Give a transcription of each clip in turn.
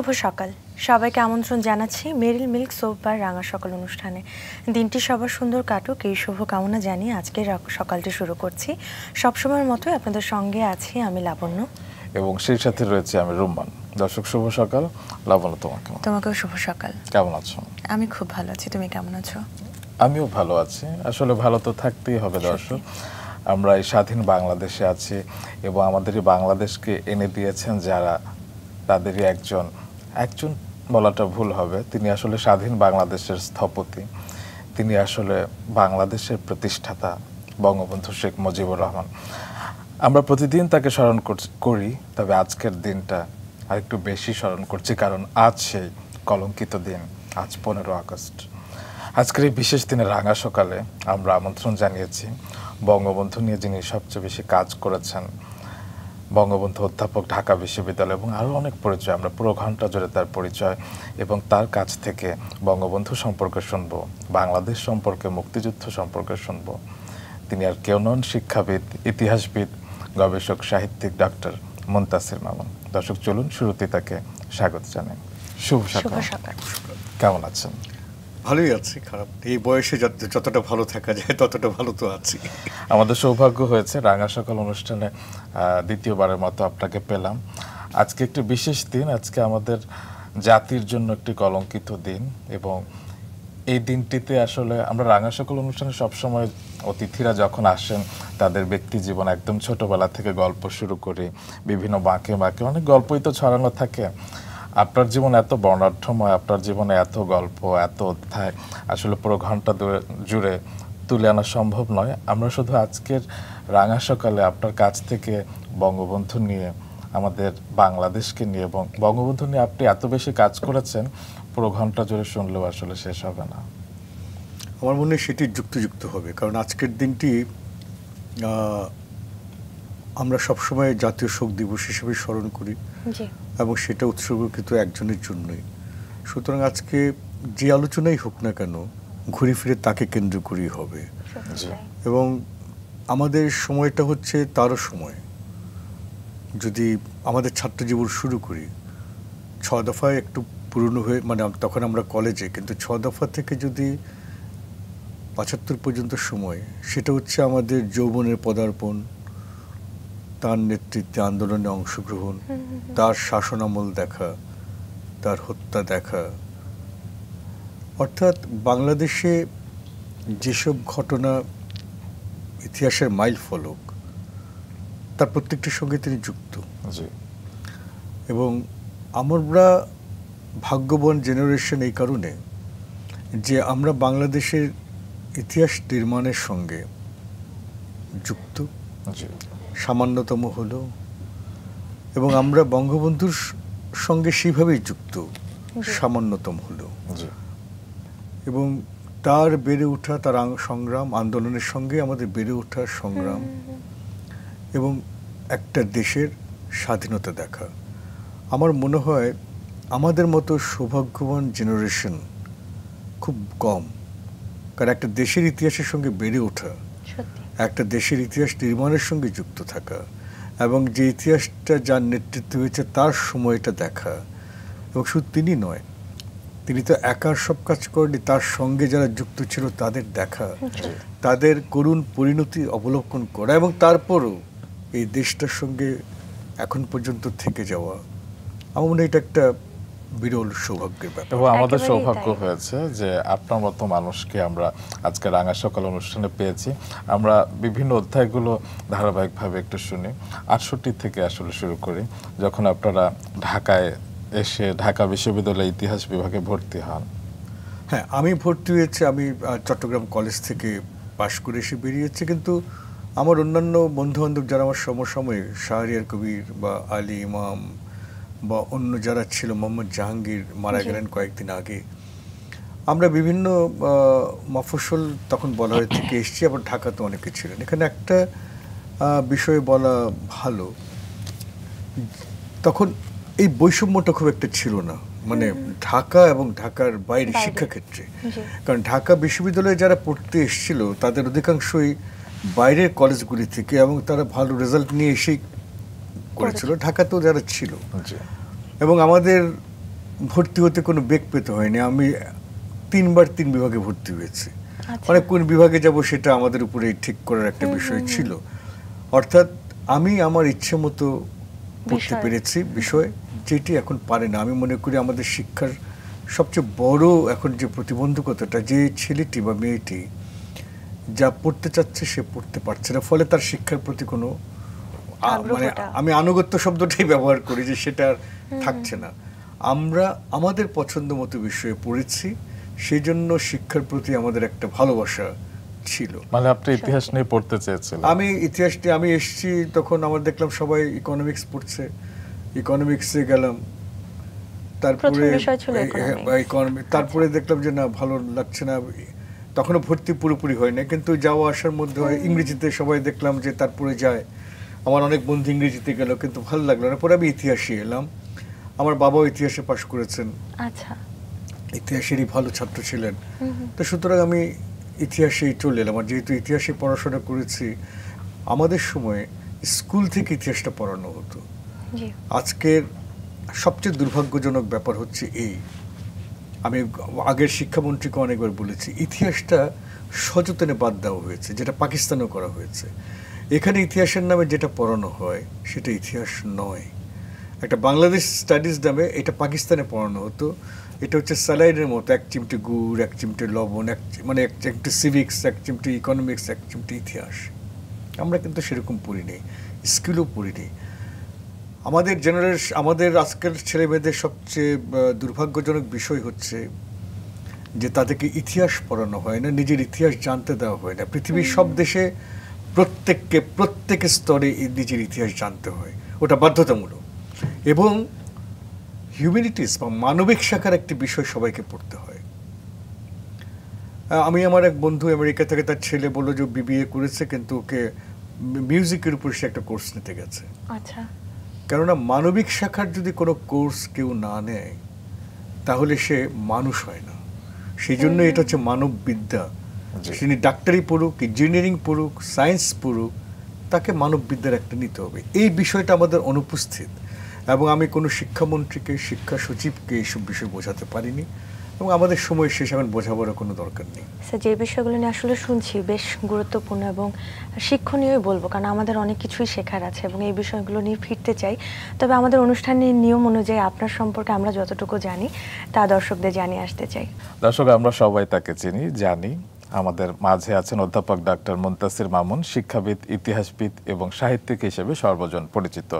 শুভ সকাল সবাইকে আমন্ত্রণ জানাচ্ছি মেরিল মিল্ক সোপ আর রাঙা সকাল অনুষ্ঠানে দিনটি সবার সুন্দর কাটুক এই শুভকামনা জানিয়ে আজকে সকালটি শুরু করছি সবসময়ের মতোই আপনাদের সঙ্গে আছি আমি লাবণ্য এবং সেই সাথে রয়েছে আমি রুম্মান দর্শক শুভ সকাল লাবণ্য তোমাকে তোমাকেও শুভ সকাল কেমন আছো আমি খুব ভালো আছি তুমি কেমন আছো আমিও ভালো আছি আসলে ভালো তো থাকতেই হবে দর্শক আমরা এই স্বাধীন বাংলাদেশে আছি এবং আমাদের বাংলাদেশকে এনে দিয়েছেন যারা তাদেরই একজন একজন বলাটা ভুল হবে তিনি আসলে স্বাধীন বাংলাদেশের স্থপতি তিনি আসলে বাংলাদেশের প্রতিষ্ঠাতা বঙ্গবন্ধু শেখ মুজিবুর রহমান আমরা প্রতিদিন তাকে স্মরণ করি তবে আজকের দিনটা আরেকটু বেশি স্মরণ করছি কারণ আজ সেই কলঙ্কিত দিন আজ পনেরো আগস্ট আজকের এই বিশেষ দিনে রাঙা সকালে আমরা আমন্ত্রণ জানিয়েছি বঙ্গবন্ধু নিয়ে যিনি সবচেয়ে বেশি কাজ করেছেন বঙ্গবন্ধু অধ্যাপক ঢাকা বিশ্ববিদ্যালয় এবং আরও অনেক পরিচয় আমরা পুরো ঘন্টা জুড়ে তার পরিচয় এবং তার কাছ থেকে বঙ্গবন্ধু সম্পর্কে শুনব বাংলাদেশ সম্পর্কে মুক্তিযুদ্ধ সম্পর্কে শুনব তিনি আর কেউ নন শিক্ষাবিদ ইতিহাসবিদ গবেষক সাহিত্যিক ডাক্তার মুন্তাসির মামুন দর্শক চলুন শুরুতে তাকে স্বাগত জানাই শুভ সকাল কেমন আছেন ভালোই আছি খারাপ এই বয়সে যতটা ভালো থাকা যায় ততটা ভালো তো আছি আমাদের সৌভাগ্য হয়েছে রাঙা সকাল অনুষ্ঠানে দ্বিতীয়বারের মতো আপনাকে পেলাম আজকে একটি বিশেষ দিন আজকে আমাদের জাতির জন্য একটি কলঙ্কিত দিন এবং এই দিনটিতে আসলে আমরা রাঙা সকল অনুষ্ঠানে সবসময় অতিথিরা যখন আসেন তাদের ব্যক্তি জীবন একদম ছোটবেলা থেকে গল্প শুরু করে বিভিন্ন বাঁকে বাঁকে অনেক গল্পই তো ছড়ানো থাকে আপনার জীবন এত বর্ণাঢ্যময় আপনার জীবনে এত গল্প এত অধ্যায় আসলে পুরো ঘন্টা জুড়ে তুলে আনা সম্ভব নয় আমরা শুধু আজকের রাঙা সকালে আপনার কাছ থেকে বঙ্গবন্ধু নিয়ে আমাদের বাংলাদেশকে নিয়ে এবং বঙ্গবন্ধু নিয়ে আপনি এত বেশি কাজ করেছেন পুরো ঘন্টা জুড়ে শুনলেও আসলে শেষ হবে না আমার মনে হয় সেটি যুক্তিযুক্ত হবে কারণ আজকের দিনটি আমরা সবসময় জাতীয় শোক দিবস হিসেবে স্মরণ করি এবং সেটা উৎসর্গকৃত একজনের জন্যই সুতরাং আজকে যে আলোচনাই হোক না কেন ঘুরে ফিরে তাকে কেন্দ্র করেই হবে এবং আমাদের সময়টা হচ্ছে তারও সময় যদি আমাদের ছাত্র জীবন শুরু করি ছ দফায় একটু পুরনো হয়ে মানে তখন আমরা কলেজে কিন্তু ছ দফা থেকে যদি পঁচাত্তর পর্যন্ত সময় সেটা হচ্ছে আমাদের যৌবনের পদার্পণ তার নেতৃত্বে আন্দোলনে অংশগ্রহণ তার শাসনামল দেখা তার হত্যা দেখা অর্থাৎ বাংলাদেশে যেসব ঘটনা ইতিহাসের মাইল ফলক তার প্রত্যেকটির সঙ্গে তিনি যুক্ত এবং আমরা ভাগ্যবান জেনারেশন এই কারণে যে আমরা বাংলাদেশের ইতিহাস নির্মাণের সঙ্গে যুক্ত সামান্যতম হলো এবং আমরা বঙ্গবন্ধুর সঙ্গে সেভাবেই যুক্ত সামান্যতম হলো এবং তার বেড়ে ওঠা তার সংগ্রাম আন্দোলনের সঙ্গে আমাদের বেড়ে ওঠার সংগ্রাম এবং একটা দেশের স্বাধীনতা দেখা আমার মনে হয় আমাদের মতো সৌভাগ্যবান জেনারেশন খুব কম কারণ একটা দেশের ইতিহাসের সঙ্গে বেড়ে ওঠা একটা দেশের ইতিহাস নির্মাণের সঙ্গে যুক্ত থাকা এবং যে ইতিহাসটা যার নেতৃত্ব হয়েছে তার সময়টা দেখা এবং শুধু তিনি নয় তিনি তো একার সব কাজ করেনি তার সঙ্গে যারা যুক্ত ছিল তাদের দেখা আচ্ছা। তাদের করুণ পরিণতি অবলম্বন করা এবং তারপরও এই দেশটার সঙ্গে এখন পর্যন্ত থেকে যাওয়া আমার মনে এটা একটা বিরল সৌভাগ্যের ব্যাপার এবং আমাদের সৌভাগ্য হয়েছে যে আপনার মতো মানুষকে আমরা আজকে রাঙা সকাল অনুষ্ঠানে পেয়েছি আমরা বিভিন্ন অধ্যায়গুলো ধারাবাহিকভাবে একটু শুনি আটষট্টি থেকে আসলে শুরু করি যখন আপনারা ঢাকায় এসে ঢাকা বিশ্ববিদ্যালয় ইতিহাস বিভাগে ভর্তি হন হ্যাঁ আমি ভর্তি হয়েছি আমি চট্টগ্রাম কলেজ থেকে পাশ করে এসে বেরিয়েছি কিন্তু আমার অন্যান্য বন্ধুবান্ধব যারা আমার সমসাময়িক শাহরিয়ার কবির বা আলী ইমাম বা অন্য যারা ছিল মোহাম্মদ জাহাঙ্গীর মারা গেলেন কয়েকদিন আগে আমরা বিভিন্ন মফসল তখন বলা হয়ে থেকে এসছি আবার ঢাকাতে অনেকে ছিলেন এখানে একটা বিষয়ে বলা ভালো তখন এই বৈষম্যটা খুব একটা ছিল না মানে ঢাকা এবং ঢাকার বাইরে শিক্ষাক্ষেত্রে কারণ ঢাকা বিশ্ববিদ্যালয়ে যারা পড়তে এসেছিল তাদের অধিকাংশই বাইরের কলেজগুলি থেকে এবং তারা ভালো রেজাল্ট নিয়ে এসেই করেছিল ঢাকাতেও যারা ছিল এবং আমাদের ভর্তি হতে কোনো বেগ পেতে হয়নি আমি তিনবার তিন বিভাগে ভর্তি হয়েছি আচ্ছা। মানে কোন বিভাগে যাব সেটা আমাদের উপরে ঠিক করার একটা বিষয় ছিল অর্থাৎ আমি আমার ইচ্ছে মতো পড়তে পেরেছি বিষয় যেটি এখন পারে না আমি মনে করি আমাদের শিক্ষার সবচেয়ে বড় এখন যে প্রতিবন্ধকতাটা যে ছেলেটি বা মেয়েটি যা পড়তে চাচ্ছে সে পড়তে পারছে না ফলে তার শিক্ষার প্রতি কোনো মানে আমি আনুগত্য শব্দটাই ব্যবহার করি যে সেটা থাকছে না আমরা আমাদের পছন্দ মতো বিষয়ে পড়েছি সেই জন্য শিক্ষার প্রতি আমাদের একটা ভালোবাসা ছিল মানে আপনি ইতিহাস নিয়ে পড়তে চেয়েছিলেন আমি ইতিহাস নিয়ে আমি তখন আমার দেখলাম সবাই ইকোনমিক্স পড়ছে ইকোনমিক্সে গেলাম তারপরে আচ্ছা। তারপরে দেখলাম যে না ভালো লাগছে না তখনও ভর্তি পুরোপুরি হয় না কিন্তু যাওয়া আসার মধ্যে ইংরেজিতে সবাই দেখলাম যে তারপরে যায় আমার অনেক বন্ধু ইংরেজিতে গেল কিন্তু ভালো লাগলো না পরে আমি ইতিহাসে এলাম আমার বাবাও ইতিহাসে পাশ করেছেন আচ্ছা ইতিহাসেরই ভালো ছাত্র ছিলেন তো সুতরাং আমি ইতিহাসেই চলে এলাম আর যেহেতু ইতিহাসে পড়াশোনা করেছি আমাদের সময়ে স্কুল থেকে ইতিহাসটা পড়ানো হতো আজকের সবচেয়ে দুর্ভাগ্যজনক ব্যাপার হচ্ছে এই আমি আগের শিক্ষামন্ত্রীকে অনেকবার বলেছি ইতিহাসটা সচেতনে বাদ দেওয়া হয়েছে যেটা পাকিস্তানেও করা হয়েছে এখানে ইতিহাসের নামে যেটা পড়ানো হয় সেটা ইতিহাস নয় একটা বাংলাদেশ স্টাডিজ নামে এটা পাকিস্তানে পড়ানো হতো এটা হচ্ছে স্যালাইডের মতো এক চিমটি গুড় এক চিমটি লবণ এক মানে এক চিমটি সিভিক্স এক চিমটি ইকোনমিক্স এক চিমটি ইতিহাস আমরা কিন্তু সেরকম পড়িনি স্কিলও পড়িনি আমাদের জেনারেশ আমাদের আজকের ছেলে মেয়েদের সবচেয়ে দুর্ভাগ্যজনক বিষয় হচ্ছে যে তাদেরকে ইতিহাস পড়ানো হয় না নিজের ইতিহাস জানতে দেওয়া হয় না পৃথিবীর সব দেশে প্রত্যেককে প্রত্যেক স্তরে নিজের ইতিহাস জানতে হয় ওটা বাধ্যতামূলক এবং হিউম্যানিটিস বা মানবিক শাখার একটি বিষয় সবাইকে পড়তে হয় আমি আমার এক বন্ধু আমেরিকা থেকে তার ছেলে বললো যে বিবিএ করেছে কিন্তু ওকে মিউজিকের উপর সে একটা কোর্স নিতে গেছে আচ্ছা কেননা মানবিক শাখার যদি কোনো কোর্স কেউ না নেয় তাহলে সে মানুষ হয় না সেই জন্য এটা হচ্ছে মানব বিদ্যা তিনি ডাক্তারি পড়ুক ইঞ্জিনিয়ারিং পড়ুক সায়েন্স পড়ুক তাকে মানববিদ্যার একটা নিতে হবে এই বিষয়টা আমাদের অনুপস্থিত এবং আমি কোনো শিক্ষামন্ত্রীকে শিক্ষা সচিবকে এইসব বিষয় বোঝাতে পারিনি এবং আমাদের সময় শেষ এখন বোঝাবারও কোনো দরকার নেই স্যার যে বিষয়গুলো নিয়ে আসলে শুনছি বেশ গুরুত্বপূর্ণ এবং শিক্ষণীয়ই বলবো কারণ আমাদের অনেক কিছুই শেখার আছে এবং এই বিষয়গুলো নিয়ে ফিরতে চাই তবে আমাদের অনুষ্ঠানের নিয়ম অনুযায়ী আপনার সম্পর্কে আমরা যতটুকু জানি তা দর্শকদের জানিয়ে আসতে চাই দর্শক আমরা সবাই তাকে চিনি জানি আমাদের মাঝে আছেন অধ্যাপক ডাক্তার মুন্তাসির মামুন শিক্ষাবিদ ইতিহাসবিদ এবং সাহিত্যিক হিসেবে সর্বজন পরিচিত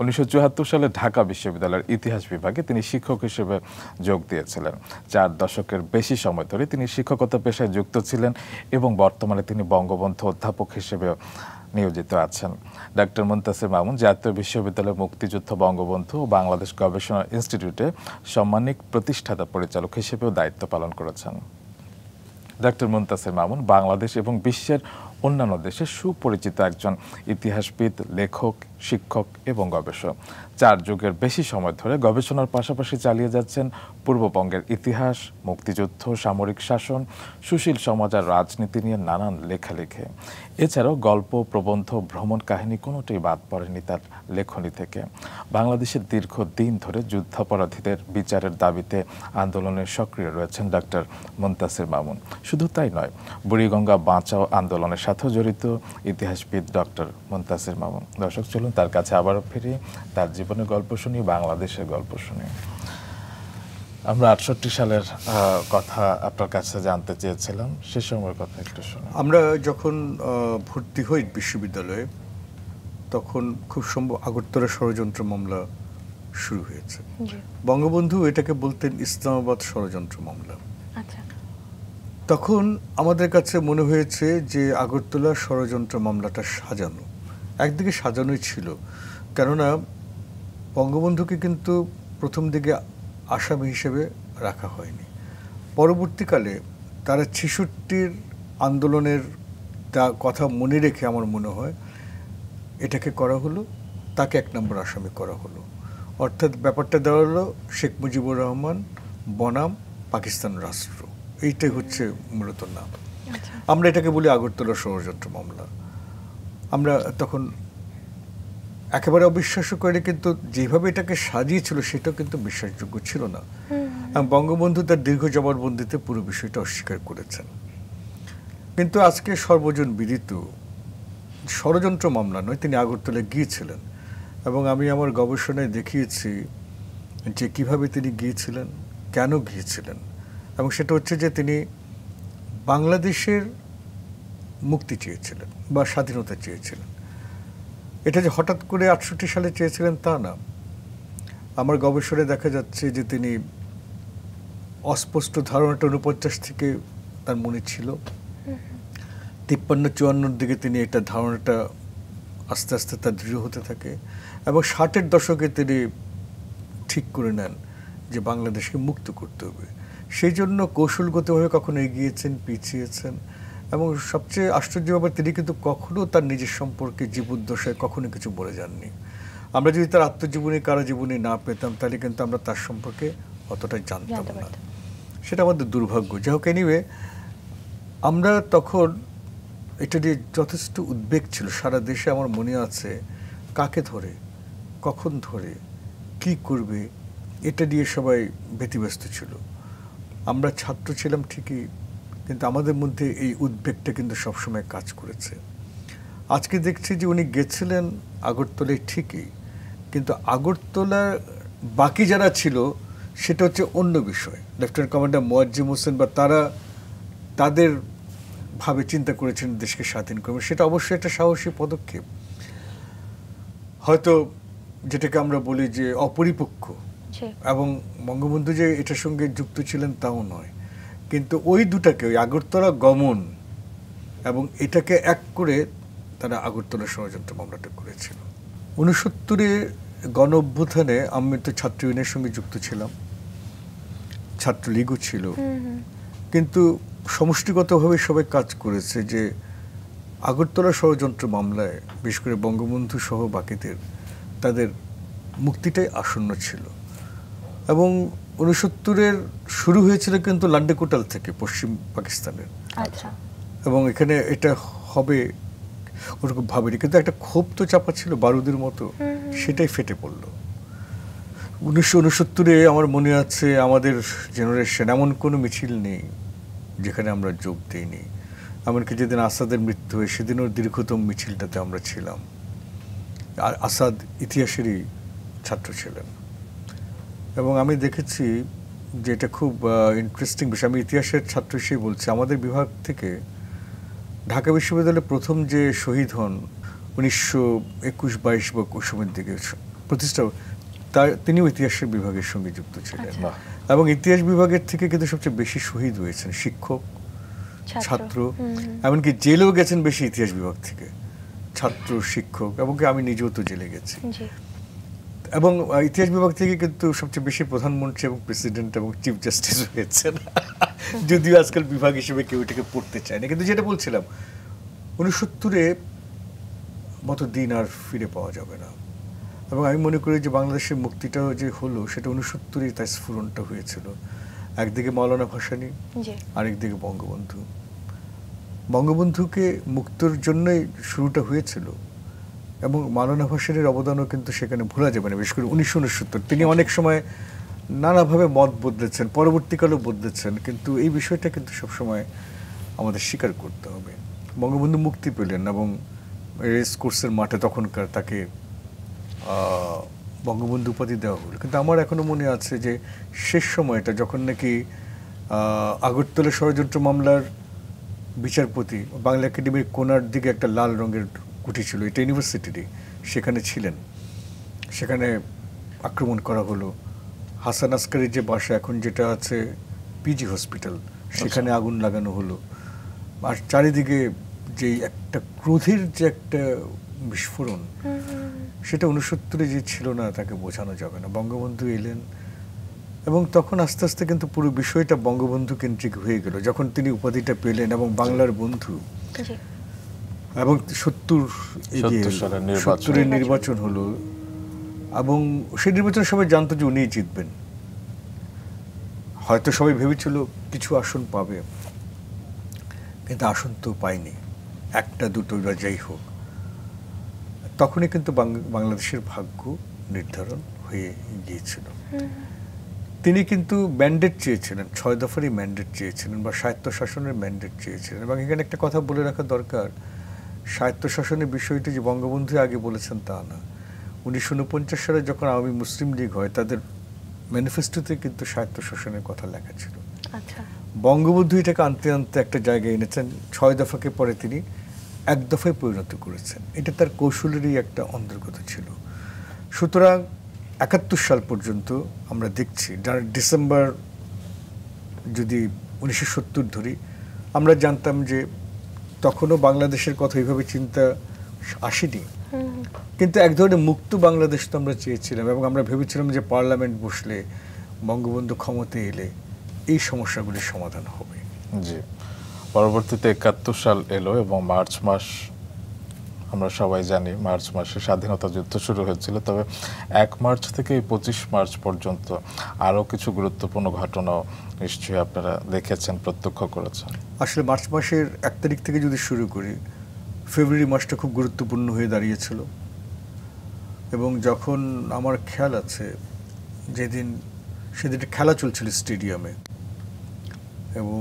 উনিশশো সালে ঢাকা বিশ্ববিদ্যালয়ের ইতিহাস বিভাগে তিনি শিক্ষক হিসেবে যোগ দিয়েছিলেন চার দশকের বেশি সময় ধরে তিনি শিক্ষকতা পেশায় যুক্ত ছিলেন এবং বর্তমানে তিনি বঙ্গবন্ধু অধ্যাপক হিসেবে নিয়োজিত আছেন ডাক্তার মুন্তাসির মামুন জাতীয় বিশ্ববিদ্যালয়ের মুক্তিযুদ্ধ বঙ্গবন্ধু ও বাংলাদেশ গবেষণা ইনস্টিটিউটে সম্মানিক প্রতিষ্ঠাতা পরিচালক হিসেবেও দায়িত্ব পালন করেছেন ডক্টর মুন্তাসের মামুন বাংলাদেশ এবং বিশ্বের অন্যান্য দেশে সুপরিচিত একজন ইতিহাসবিদ লেখক শিক্ষক এবং গবেষক চার যুগের বেশি সময় ধরে গবেষণার পাশাপাশি চালিয়ে যাচ্ছেন পূর্ববঙ্গের ইতিহাস মুক্তিযুদ্ধ সামরিক শাসন সুশীল সমাজ আর রাজনীতি নিয়ে নানান লেখা লেখে এছাড়াও গল্প প্রবন্ধ ভ্রমণ কাহিনী কোনোটাই বাদ পড়েনি তার লেখনী থেকে বাংলাদেশের দীর্ঘ দিন ধরে যুদ্ধাপরাধীদের বিচারের দাবিতে আন্দোলনে সক্রিয় রয়েছেন ডক্টর মুন্তাসির মামুন শুধু তাই নয় বুড়িগঙ্গা বাঁচাও আন্দোলনের সাথে জড়িত ইতিহাসবিদ ডক্টর মুন্তাসির মামুন দর্শক চলুন তার কাছে আবারও ফিরি তার জীবনের গল্প শুনি বাংলাদেশের গল্প শুনি আমরা আটষট্টি সালের কথা আপনার কাছে জানতে চেয়েছিলাম সে সময়ের কথা একটু শুনি আমরা যখন ভর্তি হই বিশ্ববিদ্যালয়ে তখন খুব সম্ভব আগরতলা ষড়যন্ত্র মামলা শুরু হয়েছে বঙ্গবন্ধু এটাকে বলতেন ইসলামাবাদ ষড়যন্ত্র মামলা আচ্ছা। তখন আমাদের কাছে মনে হয়েছে যে আগরতলা ষড়যন্ত্র মামলাটা সাজানো একদিকে সাজানোই ছিল কেননা বঙ্গবন্ধুকে কিন্তু প্রথম দিকে আসামি হিসেবে রাখা হয়নি পরবর্তীকালে তারা ছেষট্টির আন্দোলনের তা কথা মনে রেখে আমার মনে হয় এটাকে করা হলো তাকে এক নম্বর আসামি করা হলো অর্থাৎ ব্যাপারটা দেওয়া হলো শেখ মুজিবুর রহমান বনাম পাকিস্তান রাষ্ট্র এইটাই হচ্ছে মূলত নাম আচ্ছা। আমরা এটাকে বলি আগরতলা ষড়যন্ত্র মামলা আমরা তখন একেবারে অবিশ্বাস্য করে কিন্তু যেভাবে এটাকে সাজিয়েছিল সেটা কিন্তু বিশ্বাসযোগ্য ছিল না এবং বঙ্গবন্ধু তার দীর্ঘ জবানবন্দিতে পুরো বিষয়টা অস্বীকার করেছেন কিন্তু আজকে সর্বজন বিদিত ষড়যন্ত্র মামলা নয় তিনি আগরতলায় গিয়েছিলেন এবং আমি আমার গবেষণায় দেখিয়েছি যে কিভাবে তিনি গিয়েছিলেন কেন গিয়েছিলেন এবং সেটা হচ্ছে যে তিনি বাংলাদেশের মুক্তি চেয়েছিলেন বা স্বাধীনতা চেয়েছিলেন এটা যে হঠাৎ করে আটষট্টি সালে চেয়েছিলেন তা না আমার গবেষণায় দেখা যাচ্ছে যে তিনি অস্পষ্ট ধারণাটা উনপঞ্চাশ থেকে তার মনে ছিল তিপ্পান্ন চুয়ান্নর দিকে তিনি এটা ধারণাটা আস্তে আস্তে তার দৃঢ় হতে থাকে এবং ষাটের দশকে তিনি ঠিক করে নেন যে বাংলাদেশকে মুক্ত করতে হবে সেই জন্য কৌশলগতভাবে কখনো এগিয়েছেন পিছিয়েছেন এবং সবচেয়ে আশ্চর্য ব্যাপার তিনি কিন্তু কখনো তার নিজের সম্পর্কে জীবদ্দশায় কখনো কিছু বলে যাননি আমরা যদি তার আত্মজীবনী কারো জীবনী না পেতাম তাহলে কিন্তু আমরা তার সম্পর্কে অতটাই জানতাম না সেটা আমাদের দুর্ভাগ্য যাই হোক এনিওয়ে আমরা তখন এটা নিয়ে যথেষ্ট উদ্বেগ ছিল সারা দেশে আমার মনে আছে কাকে ধরে কখন ধরে কি করবে এটা নিয়ে সবাই ব্যতিব্যস্ত ছিল আমরা ছাত্র ছিলাম ঠিকই কিন্তু আমাদের মধ্যে এই উদ্বেগটা কিন্তু সবসময় কাজ করেছে আজকে দেখছি যে উনি গেছিলেন আগরতলায় ঠিকই কিন্তু আগরতলার বাকি যারা ছিল সেটা হচ্ছে অন্য বিষয় লেফটেন্যান্ট কমান্ডার মোয়াজ্জিম হোসেন বা তারা তাদের ভাবে চিন্তা করেছেন দেশকে স্বাধীন করবে সেটা অবশ্যই একটা সাহসী পদক্ষেপ হয়তো যেটাকে আমরা বলি যে অপরিপক্ষ এবং বঙ্গবন্ধু যে এটার সঙ্গে যুক্ত ছিলেন তাও নয় কিন্তু ওই দুটাকে ওই আগরতলা গমন এবং এটাকে এক করে তারা আগরতলা ষড়যন্ত্র মামলাটা করেছিল উনসত্তরে গণ অভ্যুত্থানে আমি তো ছাত্র ইউনিয়নের সঙ্গে যুক্ত ছিলাম ছাত্রলীগও ছিল কিন্তু সমষ্টিগতভাবে সবাই কাজ করেছে যে আগরতলা ষড়যন্ত্র মামলায় বিশেষ করে বঙ্গবন্ধু সহ বাকিদের তাদের মুক্তিটাই আসন্ন ছিল এবং উনসত্তরের শুরু হয়েছিল কিন্তু লান্ডেকোটাল থেকে পশ্চিম পাকিস্তানের আচ্ছা। এবং এখানে এটা হবে ওরকম ভাবেনি কিন্তু একটা ক্ষোভ তো চাপা ছিল বারুদের মতো সেটাই ফেটে পড়ল উনিশশো উনসত্তরে আমার মনে আছে আমাদের জেনারেশন এমন কোনো মিছিল নেই যেখানে আমরা যোগ দিইনি এমনকি যেদিন আসাদের মৃত্যু হয় সেদিনও দীর্ঘতম মিছিলটাতে আমরা ছিলাম আর আসাদ ইতিহাসেরই ছাত্র ছিলেন এবং আমি দেখেছি যে এটা খুব ইন্টারেস্টিং বিষয় আমি ইতিহাসের ছাত্র হিসেবে বলছি আমাদের বিভাগ থেকে ঢাকা বিশ্ববিদ্যালয়ে প্রথম যে শহীদ হন উনিশশো একুশ বাইশ বা সময়ের দিকে প্রতিষ্ঠা তা তিনিও ইতিহাসের বিভাগের সঙ্গে যুক্ত ছিলেন আচ্ছা। এবং ইতিহাস বিভাগের থেকে কিন্তু সবচেয়ে বেশি শহীদ হয়েছেন শিক্ষক ছাত্র এমনকি জেলেও গেছেন বেশি ইতিহাস বিভাগ থেকে ছাত্র শিক্ষক এমনকি আমি নিজেও তো জেলে গেছি এবং ইতিহাস বিভাগ থেকে কিন্তু সবচেয়ে বেশি প্রধানমন্ত্রী এবং প্রেসিডেন্ট এবং চিফ জাস্টিস হয়েছেন যদিও আজকাল বিভাগ হিসেবে কেউ এটাকে পড়তে চায় না কিন্তু যেটা বলছিলাম উনসত্তরে মতো দিন আর ফিরে পাওয়া যাবে না এবং আমি মনে করি যে বাংলাদেশের মুক্তিটা যে হলো সেটা উনসত্তরে তার স্ফুরণটা হয়েছিল একদিকে মৌলানা ভাসানি আরেকদিকে বঙ্গবন্ধু বঙ্গবন্ধুকে মুক্তর জন্যই শুরুটা হয়েছিল এবং মালানা ভাসানের অবদানও কিন্তু সেখানে ভোলা যাবে না বিশেষ করে উনিশশো উনসত্তর তিনি অনেক সময় নানাভাবে মত বদলেছেন পরবর্তীকালেও বদলেছেন কিন্তু এই বিষয়টা কিন্তু সবসময় আমাদের স্বীকার করতে হবে বঙ্গবন্ধু মুক্তি পেলেন এবং রেস কোর্সের মাঠে তখনকার তাকে বঙ্গবন্ধু উপাধি দেওয়া হলো কিন্তু আমার এখনও মনে আছে যে শেষ সময়টা যখন নাকি আগরতলা ষড়যন্ত্র মামলার বিচারপতি বাংলা একাডেমির কোনার দিকে একটা লাল রঙের কুটি ছিল এটা ইউনিভার্সিটিরই সেখানে ছিলেন সেখানে আক্রমণ করা হলো হাসান আসকারের যে বাসা এখন যেটা আছে পিজি হসপিটাল সেখানে আচ্ছা। আগুন লাগানো হলো আর চারিদিকে যে একটা ক্রোধের যে একটা বিস্ফোরণ সেটা উনসত্তরে যে ছিল না তাকে বোঝানো যাবে না বঙ্গবন্ধু এলেন এবং তখন আস্তে আস্তে কিন্তু পুরো বিষয়টা বঙ্গবন্ধু কেন্দ্রিক হয়ে গেল যখন তিনি উপাধিটা পেলেন এবং বাংলার বন্ধু এবং সত্তর সত্তরের নির্বাচন হলো এবং সেই নির্বাচন সবাই জানতো যে উনি জিতবেন হয়তো সবাই ভেবেছিল কিছু আসন পাবে কিন্তু আসন তো পায়নি একটা দুটো বা যাই হোক তখনই কিন্তু বাংলাদেশের ভাগ্য নির্ধারণ হয়ে গিয়েছিল তিনি কিন্তু ম্যান্ডেট চেয়েছিলেন ছয় দফারই ম্যান্ডেট চেয়েছিলেন বা স্বায়ত্তশাসনের ম্যান্ডেট চেয়েছিলেন এবং এখানে একটা কথা বলে রাখা দরকার স্বায়ত্তশাসনের বিষয়টি যে বঙ্গবন্ধু আগে বলেছেন তা না উনিশশো উনপঞ্চাশ সালে যখন আওয়ামী মুসলিম লীগ হয় তাদের ম্যানিফেস্টোতে কিন্তু স্বায়ত্তশাসনের কথা লেখা ছিল আচ্ছা। বঙ্গবন্ধু এটাকে আনতে আনতে একটা জায়গায় এনেছেন ছয় দফাকে পরে তিনি এক দফায় পরিণত করেছেন এটা তার কৌশলেরই একটা অন্তর্গত ছিল সুতরাং একাত্তর সাল পর্যন্ত আমরা দেখছি ডিসেম্বর যদি উনিশশো সত্তর ধরি আমরা জানতাম যে তখনও বাংলাদেশের কথা এইভাবে চিন্তা আসেনি কিন্তু এক ধরনের মুক্ত বাংলাদেশ তো আমরা চেয়েছিলাম এবং আমরা ভেবেছিলাম যে পার্লামেন্ট বসলে বঙ্গবন্ধু ক্ষমতা এলে এই সমস্যাগুলির সমাধান হবে জি পরবর্তীতে একাত্তর সাল এলো এবং মার্চ মাস আমরা সবাই জানি মার্চ মাসে স্বাধীনতা যুদ্ধ শুরু হয়েছিল তবে এক মার্চ থেকে পঁচিশ মার্চ পর্যন্ত আরও কিছু গুরুত্বপূর্ণ ঘটনা নিশ্চয়ই আপনারা দেখেছেন প্রত্যক্ষ করেছেন আসলে মার্চ মাসের এক তারিখ থেকে যদি শুরু করি ফেব্রুয়ারি মাসটা খুব গুরুত্বপূর্ণ হয়ে দাঁড়িয়েছিল এবং যখন আমার খেয়াল আছে যেদিন সেদিন খেলা চলছিল স্টেডিয়ামে এবং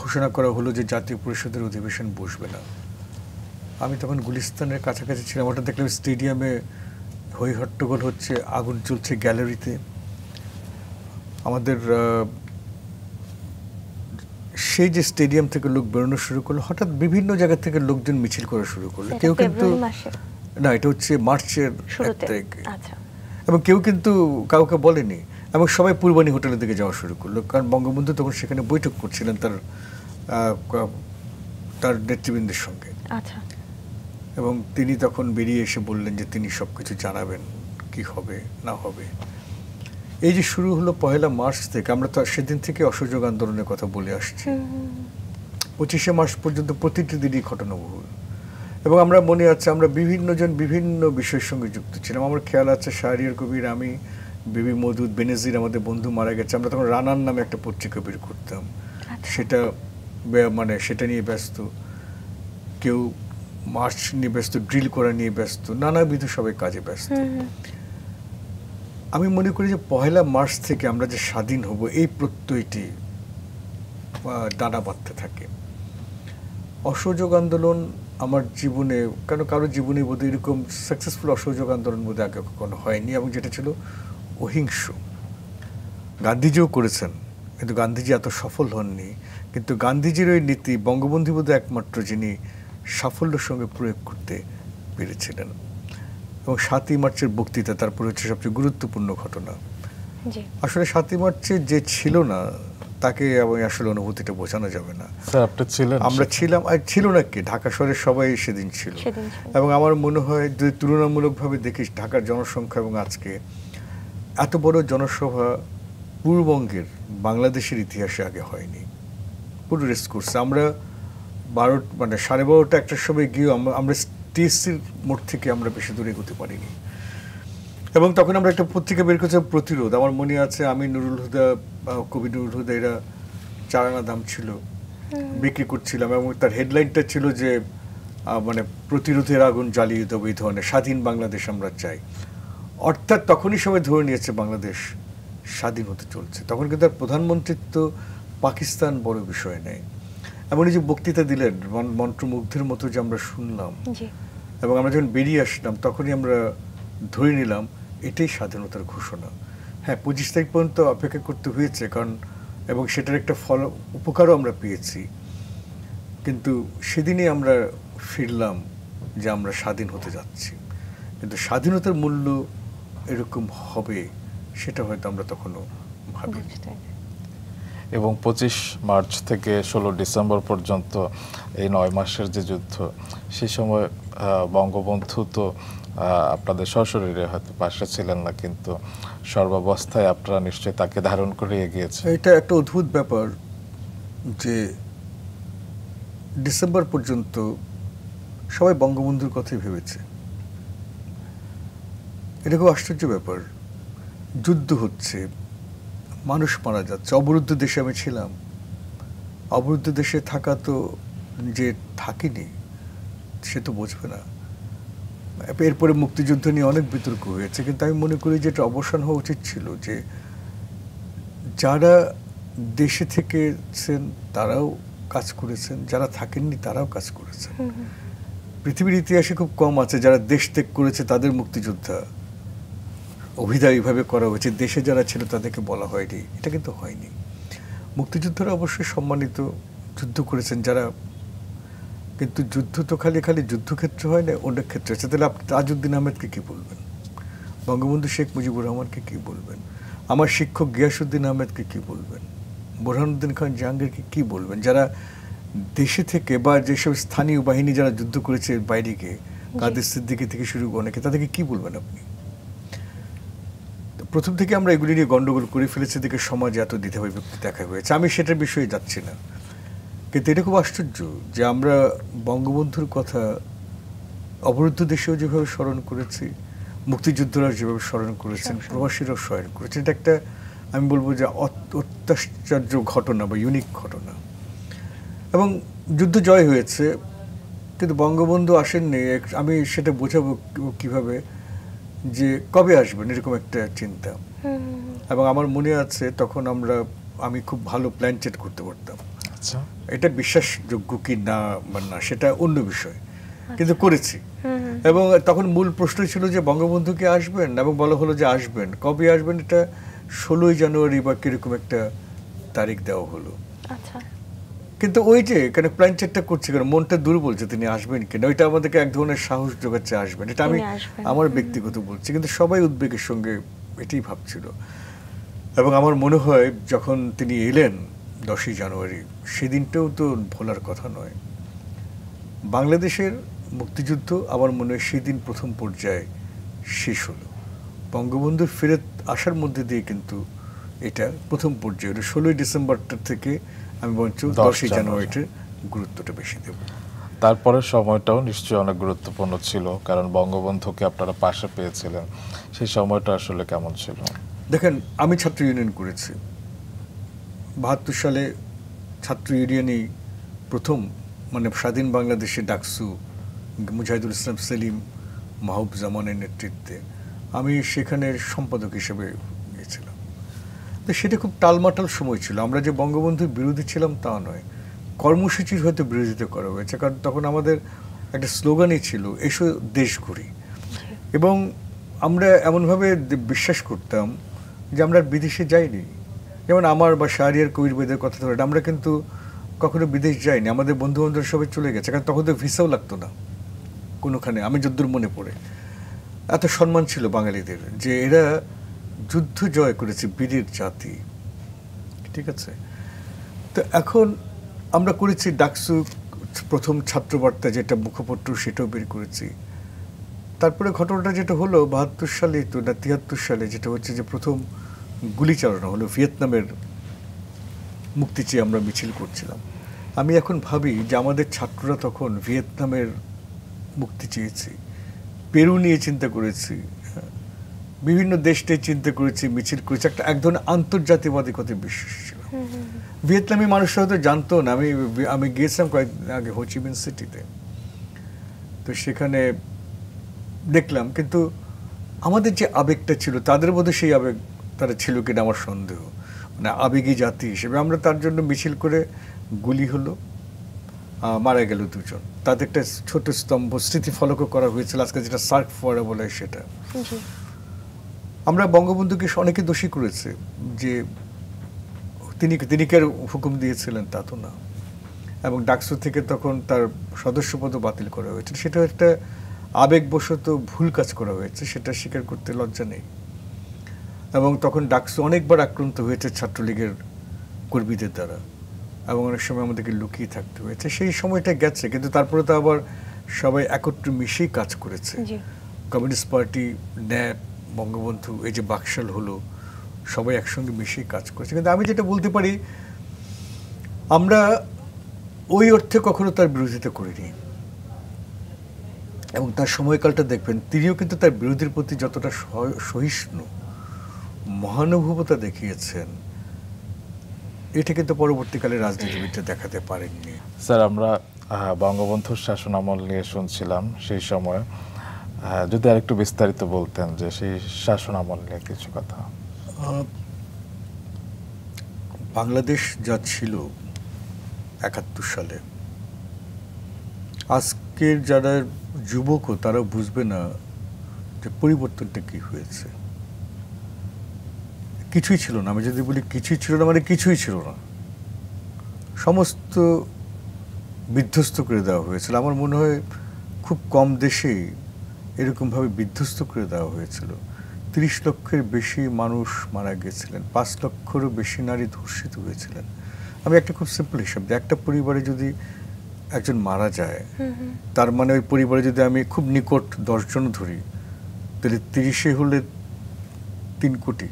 ঘোষণা করা হলো যে জাতীয় পরিষদের অধিবেশন বসবে না আমি তখন গুলিস্তানের কাছাকাছি ছিলাম ওটা দেখলাম স্টেডিয়ামে হৈ হট্টগোল হচ্ছে আগুন চলছে গ্যালারিতে আমাদের সেই যে স্টেডিয়াম থেকে লোক বেরোনো শুরু করলো হঠাৎ বিভিন্ন জায়গা থেকে লোকজন মিছিল করা শুরু করলো কেউ কিন্তু না এটা হচ্ছে মার্চের এক তারিখ আচ্ছা। এবং কেউ কিন্তু কাউকে বলেনি এবং সবাই পূর্বাণী হোটেলের দিকে যাওয়া শুরু করলো কারণ বঙ্গবন্ধু তখন সেখানে বৈঠক করছিলেন তার তার নেতৃবৃন্দের সঙ্গে আচ্ছা। এবং তিনি তখন বেরিয়ে এসে বললেন যে তিনি সব কিছু জানাবেন কি হবে না হবে এই যে শুরু হলো পয়লা মার্চ থেকে আমরা তো সেদিন থেকে অসহযোগ আন্দোলনের কথা বলে আসছি পঁচিশে মার্চ পর্যন্ত প্রতিটি দিনই ঘটনাবহুল এবং আমরা মনে আছে আমরা বিভিন্নজন বিভিন্ন বিষয়ের সঙ্গে যুক্ত ছিলাম আমার খেয়াল আছে শাহরিয়ার কবির আমি বিবি মধুদ বেনেজির আমাদের বন্ধু মারা গেছে আমরা তখন রানার নামে একটা পত্রিকা বের করতাম আচ্ছা। সেটা মানে সেটা নিয়ে ব্যস্ত কেউ মার্চ নিয়ে ব্যস্ত ড্রিল করা নিয়ে ব্যস্ত নানাবিধ সবাই কাজে ব্যস্ত আমি মনে করি যে পহেলা মার্চ থেকে আমরা যে স্বাধীন হব এই প্রত্যয়টি দানা বাঁধতে থাকে অসহযোগ আন্দোলন আমার জীবনে কেন কারো জীবনে বোধহয় এরকম সাকসেসফুল অসহযোগ আন্দোলন বোধ আগে কখনো হয়নি এবং যেটা ছিল অহিংস গান্ধীজিও করেছেন কিন্তু গান্ধীজি এত সফল হননি কিন্তু গান্ধীজির ওই নীতি বঙ্গবন্ধু বোধ একমাত্র যিনি সাফল্যের সঙ্গে প্রয়োগ করতে পেরেছিলেন এবং সাতই মার্চের বক্তৃতা তারপরে হচ্ছে সবচেয়ে গুরুত্বপূর্ণ ঘটনা আসলে সাতই মার্চে যে ছিল না তাকে এবং আসলে অনুভূতিটা বোঝানো যাবে না আমরা ছিলাম আর ছিল না কি ঢাকা শহরের সবাই সেদিন ছিল এবং আমার মনে হয় যদি তুলনামূলকভাবে দেখিস ঢাকার জনসংখ্যা এবং আজকে এত বড় জনসভা পূর্ববঙ্গের বাংলাদেশের ইতিহাসে আগে হয়নি পুরো রেস্ট করছে আমরা বারো মানে সাড়ে বারোটা একটার সময় গিয়েও আমরা টিএসসির মোট থেকে আমরা বেশি দূরে এগোতে পারিনি এবং তখন আমরা একটা পত্রিকা বের করেছিলাম প্রতিরোধ আমার মনে আছে আমি নুরুল হুদা কবি নুরুল হুদা এরা চারানা দাম ছিল বিক্রি করছিলাম এবং তার হেডলাইনটা ছিল যে মানে প্রতিরোধের আগুন জ্বালিয়ে দেবো এই ধরনের স্বাধীন বাংলাদেশ আমরা চাই অর্থাৎ তখনই সবাই ধরে নিয়েছে বাংলাদেশ স্বাধীন হতে চলছে তখন কিন্তু তার প্রধানমন্ত্রিত্ব পাকিস্তান বড় বিষয় নেই এমনই যে বক্তৃতা দিলেন মন্ত্রমুগ্ধের মতো যে আমরা শুনলাম এবং আমরা যখন বেরিয়ে আসলাম তখনই আমরা ধরে নিলাম এটাই স্বাধীনতার ঘোষণা হ্যাঁ পঁচিশ তারিখ পর্যন্ত অপেক্ষা করতে হয়েছে কারণ এবং সেটার একটা ফল উপকারও আমরা পেয়েছি কিন্তু সেদিনই আমরা ফিরলাম যে আমরা স্বাধীন হতে যাচ্ছি কিন্তু স্বাধীনতার মূল্য এরকম হবে সেটা হয়তো আমরা তখনও ভাবি এবং পঁচিশ মার্চ থেকে ষোলো ডিসেম্বর পর্যন্ত এই নয় মাসের যে যুদ্ধ সেই সময় বঙ্গবন্ধু তো আপনাদের সশরীরে হয়তো পাশে ছিলেন না কিন্তু সর্বাবস্থায় আপনারা নিশ্চয়ই তাকে ধারণ করে এগিয়েছে এটা একটা অদ্ভুত ব্যাপার যে ডিসেম্বর পর্যন্ত সবাই বঙ্গবন্ধুর কথাই ভেবেছে এটা খুব আশ্চর্য ব্যাপার যুদ্ধ হচ্ছে মানুষ মারা যাচ্ছে অবরুদ্ধ দেশে আমি ছিলাম অবরুদ্ধ দেশে থাকা তো যে থাকিনি সে তো বুঝবে না এরপরে মুক্তিযুদ্ধ নিয়ে অনেক বিতর্ক হয়েছে কিন্তু আমি মনে করি যে এটা অবসান হওয়া উচিত ছিল যে যারা দেশে থেকেছেন তারাও কাজ করেছেন যারা থাকেননি তারাও কাজ করেছেন পৃথিবীর ইতিহাসে খুব কম আছে যারা দেশ ত্যাগ করেছে তাদের মুক্তিযোদ্ধা অভিধা এইভাবে করা হয়েছে দেশে যারা ছিল তাদেরকে বলা হয়নি এটা কিন্তু হয়নি মুক্তিযোদ্ধারা অবশ্যই সম্মানিত যুদ্ধ করেছেন যারা কিন্তু যুদ্ধ তো খালি খালি যুদ্ধক্ষেত্র হয় না অনেক ক্ষেত্রে আছে তাহলে আপনি তাজউদ্দিন আহমেদকে কী বলবেন বঙ্গবন্ধু শেখ মুজিবুর রহমানকে কী বলবেন আমার শিক্ষক গিয়াসুদ্দিন আহমেদকে কী বলবেন বোরহানুদ্দিন খান জাহাঙ্গীরকে কী বলবেন যারা দেশে থেকে বা যেসব স্থানীয় বাহিনী যারা যুদ্ধ করেছে বাইরে গিয়ে কাদের সিদ্দিকি থেকে শুরু করে অনেকে তাদেরকে কী বলবেন আপনি প্রথম থেকে আমরা এগুলি নিয়ে গণ্ডগোল করে ফেলেছি দেখে সমাজ এত দিতে দেখা হয়েছে আমি সেটার বিষয়ে যাচ্ছি না কিন্তু এটা খুব আশ্চর্য যে আমরা বঙ্গবন্ধুর কথা অবরুদ্ধ দেশেও যেভাবে স্মরণ করেছি মুক্তিযুদ্ধরা যেভাবে স্মরণ করেছেন প্রবাসীরাও স্মরণ করেছেন এটা একটা আমি বলবো যে অত্যাশ্চর্য ঘটনা বা ইউনিক ঘটনা এবং যুদ্ধ জয় হয়েছে কিন্তু বঙ্গবন্ধু আসেননি আমি সেটা বোঝাবো কিভাবে যে কবে আসবেন এরকম একটা চিন্তা এবং আমার মনে আছে তখন আমরা আমি খুব ভালো প্ল্যান চেট করতে পারতাম আচ্ছা এটা বিশ্বাসযোগ্য কি না না সেটা অন্য বিষয় আচ্ছা। কিন্তু করেছি এবং তখন মূল প্রশ্ন ছিল যে বঙ্গবন্ধু কি আসবেন এবং বলা হলো যে আসবেন কবে আসবেন এটা ষোলোই জানুয়ারি বা কিরকম একটা তারিখ দেওয়া হলো আচ্ছা। কিন্তু ওই যে কেন চেকটা করছি কেন মনটা দুর্বল যে তিনি আসবেন কিনা ওইটা আমাদেরকে এক ধরনের সাহস যোগাচ্ছে আসবেন এটা আমি আমার ব্যক্তিগত বলছি কিন্তু সবাই উদ্বেগের সঙ্গে এটাই ভাবছিল এবং আমার মনে হয় যখন তিনি এলেন দশই জানুয়ারি সেদিনটাও তো ভোলার কথা নয় বাংলাদেশের মুক্তিযুদ্ধ আমার মনে হয় সেদিন প্রথম পর্যায়ে শেষ হলো বঙ্গবন্ধুর ফেরত আসার মধ্যে দিয়ে কিন্তু এটা প্রথম পর্যায়ে ষোলোই ডিসেম্বরটার থেকে আমি বঞ্চ দশই জানুয়ারিটার গুরুত্বটা বেশি দেব তারপরের সময়টাও নিশ্চয়ই অনেক গুরুত্বপূর্ণ ছিল কারণ বঙ্গবন্ধুকে আপনারা পাশে পেয়েছিলেন সেই সময়টা আসলে কেমন ছিল দেখেন আমি ছাত্র ইউনিয়ন করেছি বাহাত্তর সালে ছাত্র ইউনিয়নই প্রথম মানে স্বাধীন বাংলাদেশে ডাকসু মুজাহিদুল ইসলাম সেলিম মাহবুব জামানের নেতৃত্বে আমি সেখানের সম্পাদক হিসেবে গিয়েছিলাম তো সেটা খুব টালমাটাল সময় ছিল আমরা যে বঙ্গবন্ধুর বিরোধী ছিলাম তা নয় কর্মসূচির হয়তো বিরোধিতা করা হয়েছে কারণ তখন আমাদের একটা স্লোগানই ছিল এসো দেশ ঘুরি এবং আমরা এমনভাবে বিশ্বাস করতাম যে আমরা বিদেশে যাইনি যেমন আমার বা শাহরিয়ার কবির বেদের কথা ধরে আমরা কিন্তু কখনো বিদেশ যাইনি আমাদের বন্ধু বান্ধব সবাই চলে গেছে কারণ তখন তো ভিসাও লাগতো না কোনোখানে আমি যদ্দুর মনে পড়ে এত সম্মান ছিল বাঙালিদের যে এরা যুদ্ধ জয় করেছে বীরের জাতি ঠিক আছে তো এখন আমরা করেছি ডাকসু প্রথম ছাত্রবার্তা যেটা মুখপত্র সেটাও বের করেছি তারপরে ঘটনাটা যেটা হলো বাহাত্তর সালে তো না তিয়াত্তর সালে যেটা হচ্ছে যে প্রথম গুলি চালানো হলো ভিয়েতনামের মুক্তি চেয়ে আমরা মিছিল করছিলাম আমি এখন ভাবি যে আমাদের ছাত্ররা তখন ভিয়েতনামের মুক্তি চেয়েছি পেরু নিয়ে চিন্তা করেছি বিভিন্ন দেশ নিয়ে চিন্তা করেছি মিছিল করেছি একটা এক ধরনের আন্তর্জাতিকবাদিকতে বিশ্বাস ছিল ভিয়েতনামি মানুষরা হয়তো জানতো না আমি আমি গিয়েছিলাম কয়েকদিন আগে হোচিমিন সিটিতে তো সেখানে দেখলাম কিন্তু আমাদের যে আবেগটা ছিল তাদের মধ্যে সেই আবেগ তারা ছিল কিনা আমার সন্দেহ মানে আবেগী জাতি হিসেবে আমরা তার জন্য মিছিল করে গুলি হলো মারা গেল দুজন তাতে একটা ছোট স্তম্ভ স্মৃতিফলকও করা হয়েছিল আজকে যেটা সার্ক ফোয়ারা বলে সেটা আমরা বঙ্গবন্ধুকে অনেকে দোষী করেছে যে তিনি তিনি কে হুকুম দিয়েছিলেন তা তো না এবং ডাকসু থেকে তখন তার সদস্যপদও বাতিল করা হয়েছিল সেটা একটা আবেগবশত ভুল কাজ করা হয়েছে সেটা স্বীকার করতে লজ্জা নেই এবং তখন ডাকসু অনেকবার আক্রান্ত হয়েছে ছাত্রলীগের কর্মীদের দ্বারা এবং অনেক সময় আমাদেরকে লুকিয়ে থাকতে হয়েছে সেই সময়টা গেছে কিন্তু তারপরে তো আবার সবাই একত্র মিশেই কাজ করেছে কমিউনিস্ট পার্টি ন্যাপ বঙ্গবন্ধু এই যে বাকশাল হলো সবাই একসঙ্গে মিশেই কাজ করেছে কিন্তু আমি যেটা বলতে পারি আমরা ওই অর্থে কখনো তার বিরোধিতা করিনি এবং তার সময়কালটা দেখবেন তিনিও কিন্তু তার বিরোধীর প্রতি যতটা সহিষ্ণু মহানুভবতা দেখিয়েছেন এটা কিন্তু পরবর্তীকালে রাজনীতিবিদরা দেখাতে পারেননি স্যার আমরা বঙ্গবন্ধুর শাসনামল নিয়ে শুনছিলাম সেই সময় যদি আরেকটু বিস্তারিত বলতেন যে সেই শাসনামল নিয়ে কিছু কথা বাংলাদেশ যা ছিল একাত্তর সালে আজকের যারা যুবকও তারা বুঝবে না যে পরিবর্তনটা কী হয়েছে কিছুই ছিল না আমি যদি বলি কিছুই ছিল না মানে কিছুই ছিল না সমস্ত বিধ্বস্ত করে দেওয়া হয়েছিল আমার মনে হয় খুব কম দেশেই এরকমভাবে বিধ্বস্ত করে দেওয়া হয়েছিল তিরিশ লক্ষের বেশি মানুষ মারা গেছিলেন পাঁচ লক্ষেরও বেশি নারী ধর্ষিত হয়েছিলেন আমি একটা খুব সিম্পল হিসাব দিই একটা পরিবারে যদি একজন মারা যায় তার মানে ওই পরিবারে যদি আমি খুব নিকট দশজন ধরি তাহলে তিরিশে হলে তিন কোটি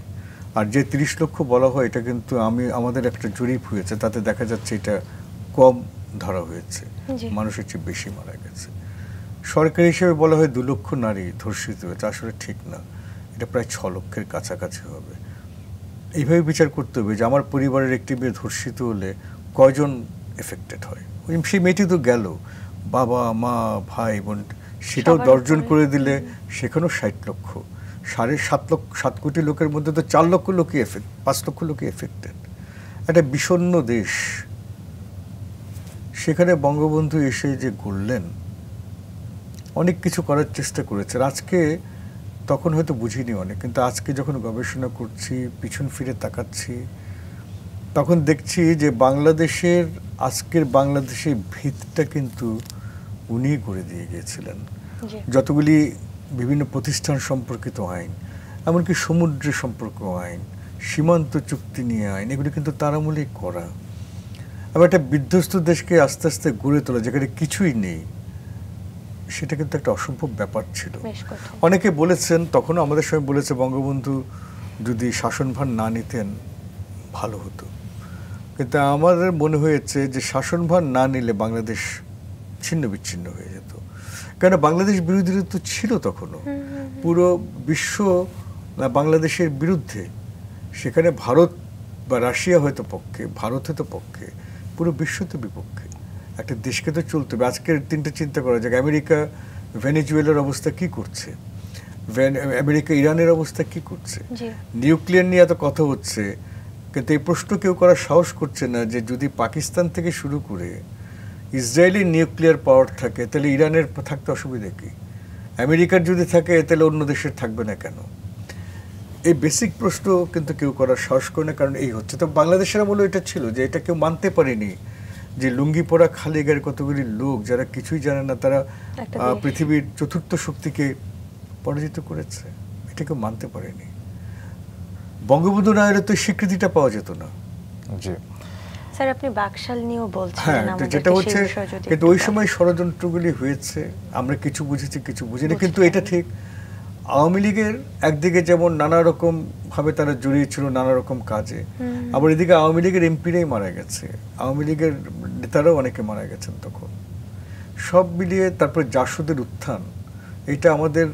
আর যে তিরিশ লক্ষ বলা হয় এটা কিন্তু আমি আমাদের একটা জরিপ হয়েছে তাতে দেখা যাচ্ছে এটা কম ধরা হয়েছে মানুষের চেয়ে বেশি মারা গেছে সরকারি হিসেবে বলা হয় দু লক্ষ নারী ধর্ষিত হয়েছে আসলে ঠিক না এটা প্রায় ছ লক্ষের কাছাকাছি হবে এইভাবে বিচার করতে হবে যে আমার পরিবারের একটি মেয়ে ধর্ষিত হলে কয়জন এফেক্টেড হয় সেই মেয়েটি তো গেল বাবা মা ভাই বোন সেটাও দর্জন করে দিলে সেখানেও ষাট লক্ষ সাড়ে সাত লক্ষ সাত কোটি লোকের মধ্যে তো চার লক্ষ লোকই এফেক্ট পাঁচ লক্ষ লোকই এফেক্টেড একটা বিষণ্ন দেশ সেখানে বঙ্গবন্ধু এসে যে ঘুরলেন অনেক কিছু করার চেষ্টা করেছেন আজকে তখন হয়তো বুঝিনি অনেক কিন্তু আজকে যখন গবেষণা করছি পিছন ফিরে তাকাচ্ছি তখন দেখছি যে বাংলাদেশের আজকের বাংলাদেশের ভিতটা কিন্তু উনি করে দিয়ে গিয়েছিলেন যতগুলি বিভিন্ন প্রতিষ্ঠান সম্পর্কিত আইন এমনকি সমুদ্র সম্পর্ক আইন সীমান্ত চুক্তি নিয়ে আইন এগুলি কিন্তু তার আমলেই করা আবার একটা বিধ্বস্ত দেশকে আস্তে আস্তে গড়ে তোলা যেখানে কিছুই নেই সেটা কিন্তু একটা অসম্ভব ব্যাপার ছিল অনেকে বলেছেন তখনও আমাদের সঙ্গে বলেছে বঙ্গবন্ধু যদি শাসনভার না নিতেন ভালো হতো কিন্তু আমাদের মনে হয়েছে যে শাসনভার না নিলে বাংলাদেশ ছিন্ন বিচ্ছিন্ন হয়ে যেত কেন বাংলাদেশ বিরোধীরা তো ছিল তখনও পুরো বিশ্ব বাংলাদেশের বিরুদ্ধে সেখানে ভারত বা রাশিয়া হয়তো পক্ষে ভারত হয়তো পক্ষে পুরো বিশ্ব তো বিপক্ষে একটা দেশকে তো চলতে হবে আজকের তিনটে চিন্তা করা যাক আমেরিকা ভেনেজুয়েলার অবস্থা কি করছে আমেরিকা ইরানের অবস্থা কি করছে নিউক্লিয়ার নিয়ে এত কথা হচ্ছে কিন্তু এই প্রশ্ন কেউ করার সাহস করছে না যে যদি পাকিস্তান থেকে শুরু করে ইসরায়েলি নিউক্লিয়ার পাওয়ার থাকে তাহলে ইরানের থাকতে অসুবিধে কি আমেরিকার যদি থাকে তাহলে অন্য দেশের থাকবে না কেন এই বেসিক প্রশ্ন কিন্তু কেউ করার সাহস করে না কারণ এই হচ্ছে তো বাংলাদেশের আমলেও এটা ছিল যে এটা কেউ মানতে পারেনি যে লুঙ্গি পরা খালি গের কতগুলি লোক যারা কিছুই জানে না তারা পৃথিবীর চতুর্থ শক্তিকে পরাজিত করেছে এটা কেউ মানতে পারেনি বঙ্গবন্ধু নায়ের তো স্বীকৃতিটা পাওয়া যেত না স্যার আপনি বাকশাল নিয়েও বলছিলেন হ্যাঁ, যেটা হচ্ছে কিন্তু ওই সময় ষড়যন্ত্রগুলি হয়েছে আমরা কিছু বুঝেছি কিছু বুঝিনি কিন্তু এটা ঠিক আওয়ামী লীগের একদিকে যেমন নানা রকম ভাবে তারা জড়িয়ে ছিল নানা রকম কাজে আবার এদিকে আওয়ামী লীগের এমপিরাই মারা গেছে আওয়ামী লীগের নেতারাও অনেকে মারা গেছেন তখন সব মিলিয়ে তারপরে জাসদের উত্থান এটা আমাদের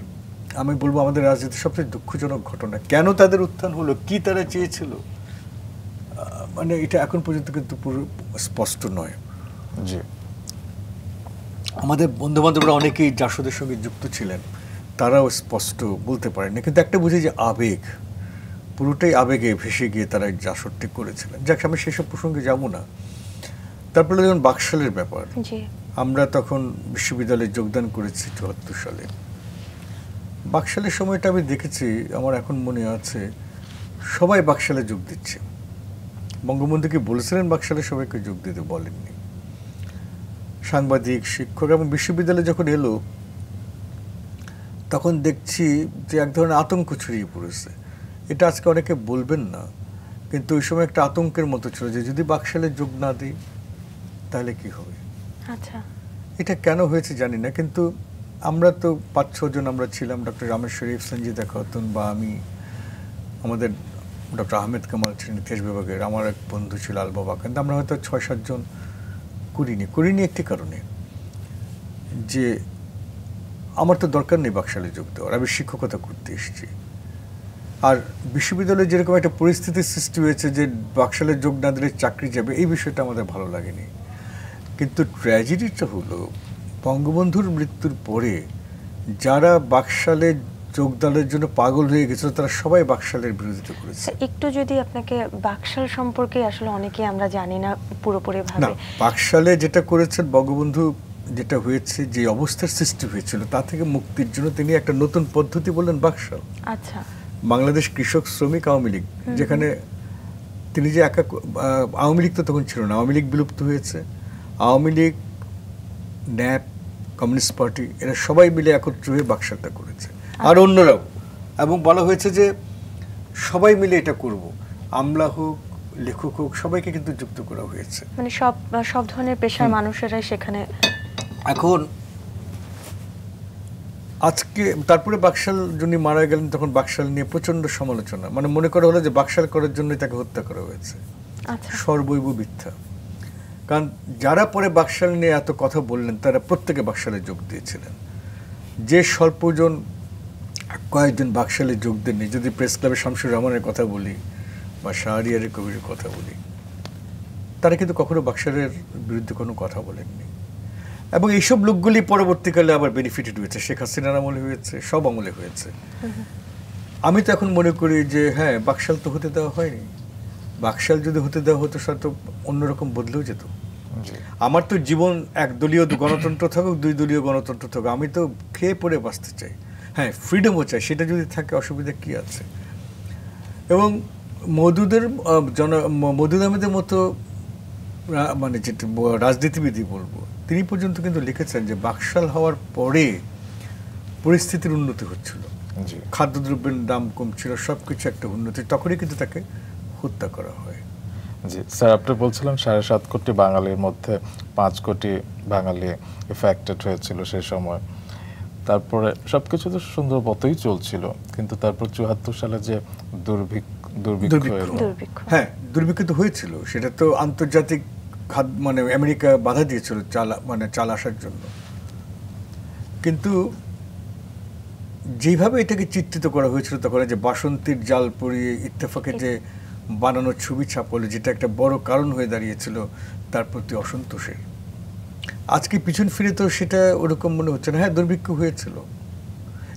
আমি বলবো আমাদের রাজনীতির সবচেয়ে দুঃখজনক ঘটনা কেন তাদের উত্থান হলো কি তারা চেয়েছিল মানে এটা এখন পর্যন্ত কিন্তু পুরো স্পষ্ট নয় জি আমাদের বন্ধুবান্ধবরা অনেকেই জাসদের সঙ্গে যুক্ত ছিলেন তারাও স্পষ্ট বলতে পারেনি কিন্তু একটা বুঝি যে আবেগ পুরোটাই আবেগে ভেসে গিয়ে তারা ঠিক করেছিলেন যাক আমি সেসব প্রসঙ্গে যাব না তারপরে যেমন বাকশালের ব্যাপার আমরা তখন বিশ্ববিদ্যালয়ে যোগদান করেছি চুয়াত্তর সালে বাকশালের সময়টা আমি দেখেছি আমার এখন মনে আছে সবাই বাকশালে যোগ দিচ্ছে বঙ্গবন্ধুকে বলেছিলেন বাকশালে সবাইকে যোগ দিতে বলেননি সাংবাদিক শিক্ষক এবং বিশ্ববিদ্যালয়ে যখন এলো তখন দেখছি যে এক ধরনের আতঙ্ক ছড়িয়ে পড়েছে এটা আজকে অনেকে বলবেন না কিন্তু ওই সময় একটা আতঙ্কের মতো ছিল যে যদি বাকশালে যোগ না দিই তাহলে কি হবে আচ্ছা এটা কেন হয়েছে জানি না কিন্তু আমরা তো পাঁচ ছজন আমরা ছিলাম ডক্টর রামেশ্বর ইফ সঞ্জিতা খাতুন বা আমি আমাদের ডক্টর আহমেদ কামাল ছিলেন ইতিহাস বিভাগের আমার এক বন্ধু ছিল আলবাবা কিন্তু আমরা হয়তো ছয় সাতজন করিনি করিনি একটি কারণে যে আমার তো দরকার নেই বাকশালে যোগ দেওয়ার আমি শিক্ষকতা করতে এসেছি আর বিশ্ববিদ্যালয়ে যেরকম একটা পরিস্থিতির সৃষ্টি হয়েছে যে বাকশালে যোগ না দিলে চাকরি যাবে এই বিষয়টা আমাদের ভালো লাগেনি কিন্তু ট্র্যাজেডিটা হলো বঙ্গবন্ধুর মৃত্যুর পরে যারা বাকশালে যোগদানের জন্য পাগল হয়ে গেছিল তারা সবাই বাকশালের বিরোধিতা করেছে একটু যদি আপনাকে বাকশাল সম্পর্কে আসলে অনেকে আমরা জানি না পুরোপুরি ভাবে বাকশালে যেটা করেছেন বঙ্গবন্ধু যেটা হয়েছে যে অবস্থার সৃষ্টি হয়েছিল তা থেকে মুক্তির জন্য তিনি একটা নতুন পদ্ধতি বললেন বাকশাল আচ্ছা বাংলাদেশ কৃষক শ্রমিক আওয়ামী লীগ যেখানে তিনি যে একা আওয়ামী লীগ তো তখন ছিল না আওয়ামী লীগ বিলুপ্ত হয়েছে Awami League NAP communist party এরা সবাই মিলে একত্র হয়ে বাকশালটা করেছে আর অন্যরাও এবং বলা হয়েছে যে সবাই মিলে এটা করব আমলা হোক লেখক হোক সবাইকে কিন্তু যুক্ত করা হয়েছে মানে সব সব ধরনের পেশার মানুষেরাই সেখানে এখন আজকে তারপরে বাকশাল যিনি মারা গেলেন তখন বাকশাল নিয়ে প্রচন্ড সমালোচনা মানে মনে করা হলো যে বাকশাল করার জন্য তাকে হত্যা করা হয়েছে আচ্ছা। সর্বৈব মিথ্যা কারণ যারা পরে বাকশাল নিয়ে এত কথা বললেন তারা প্রত্যেকে বাকশালে যোগ দিয়েছিলেন যে স্বল্পজন কয়েকজন বাকশালে যোগ দেননি যদি প্রেস ক্লাবে শামসুর রহমানের কথা বলি বা শাহরিয়ারের কবিরের কথা বলি তারা কিন্তু কখনো বাকশালের বিরুদ্ধে কোনো কথা বলেননি এবং এইসব লোকগুলি পরবর্তীকালে আবার বেনিফিটেড হয়েছে শেখ হাসিনার আমলে হয়েছে সব আমলে হয়েছে আমি তো এখন মনে করি যে হ্যাঁ বাকশাল তো হতে দেওয়া হয়নি বাকশাল যদি হতে দেওয়া হতো সে তো অন্যরকম বদলেও যেত আমার তো জীবন একদলীয় গণতন্ত্র থাকুক দুই দলীয় গণতন্ত্র থাকুক আমি তো খেয়ে পড়ে বাঁচতে চাই হ্যাঁ ফ্রিডমও চায় সেটা যদি থাকে অসুবিধা কি আছে এবং মধুদের জন মধুদ মতো মানে যেটা রাজনীতিবিদই বলবো তিনি পর্যন্ত কিন্তু লিখেছেন যে বাকশাল হওয়ার পরে পরিস্থিতির উন্নতি হচ্ছিল খাদ্যদ্রব্যের দাম কমছিল সব কিছু একটা উন্নতি তখনই কিন্তু তাকে হত্যা করা হয় জি স্যার আপনি বলছিলাম সাড়ে সাত কোটি বাঙালির মধ্যে পাঁচ কোটি বাঙালি এফেক্টেড হয়েছিল সেই সময় তারপরে সবকিছু তো সুন্দর মতোই চলছিল কিন্তু তারপর চুয়াত্তর সালে যে দুর্ভিক্ষ হ্যাঁ দুর্ভিক্ষ তো হয়েছিল সেটা তো আন্তর্জাতিক খাদ্য মানে আমেরিকা বাধা দিয়েছিল চাল মানে চাল আসার জন্য কিন্তু যেভাবে এটাকে চিত্রিত করা হয়েছিল তখন যে বাসন্তীর জাল পরিয়ে ইত্তেফাকে যে বানানো ছবি ছাপলো যেটা একটা বড় কারণ হয়ে দাঁড়িয়েছিল তার প্রতি অসন্তোষের আজকে পিছন ফিরে তো সেটা ওরকম মনে হচ্ছে না হ্যাঁ দুর্ভিক্ষ হয়েছিল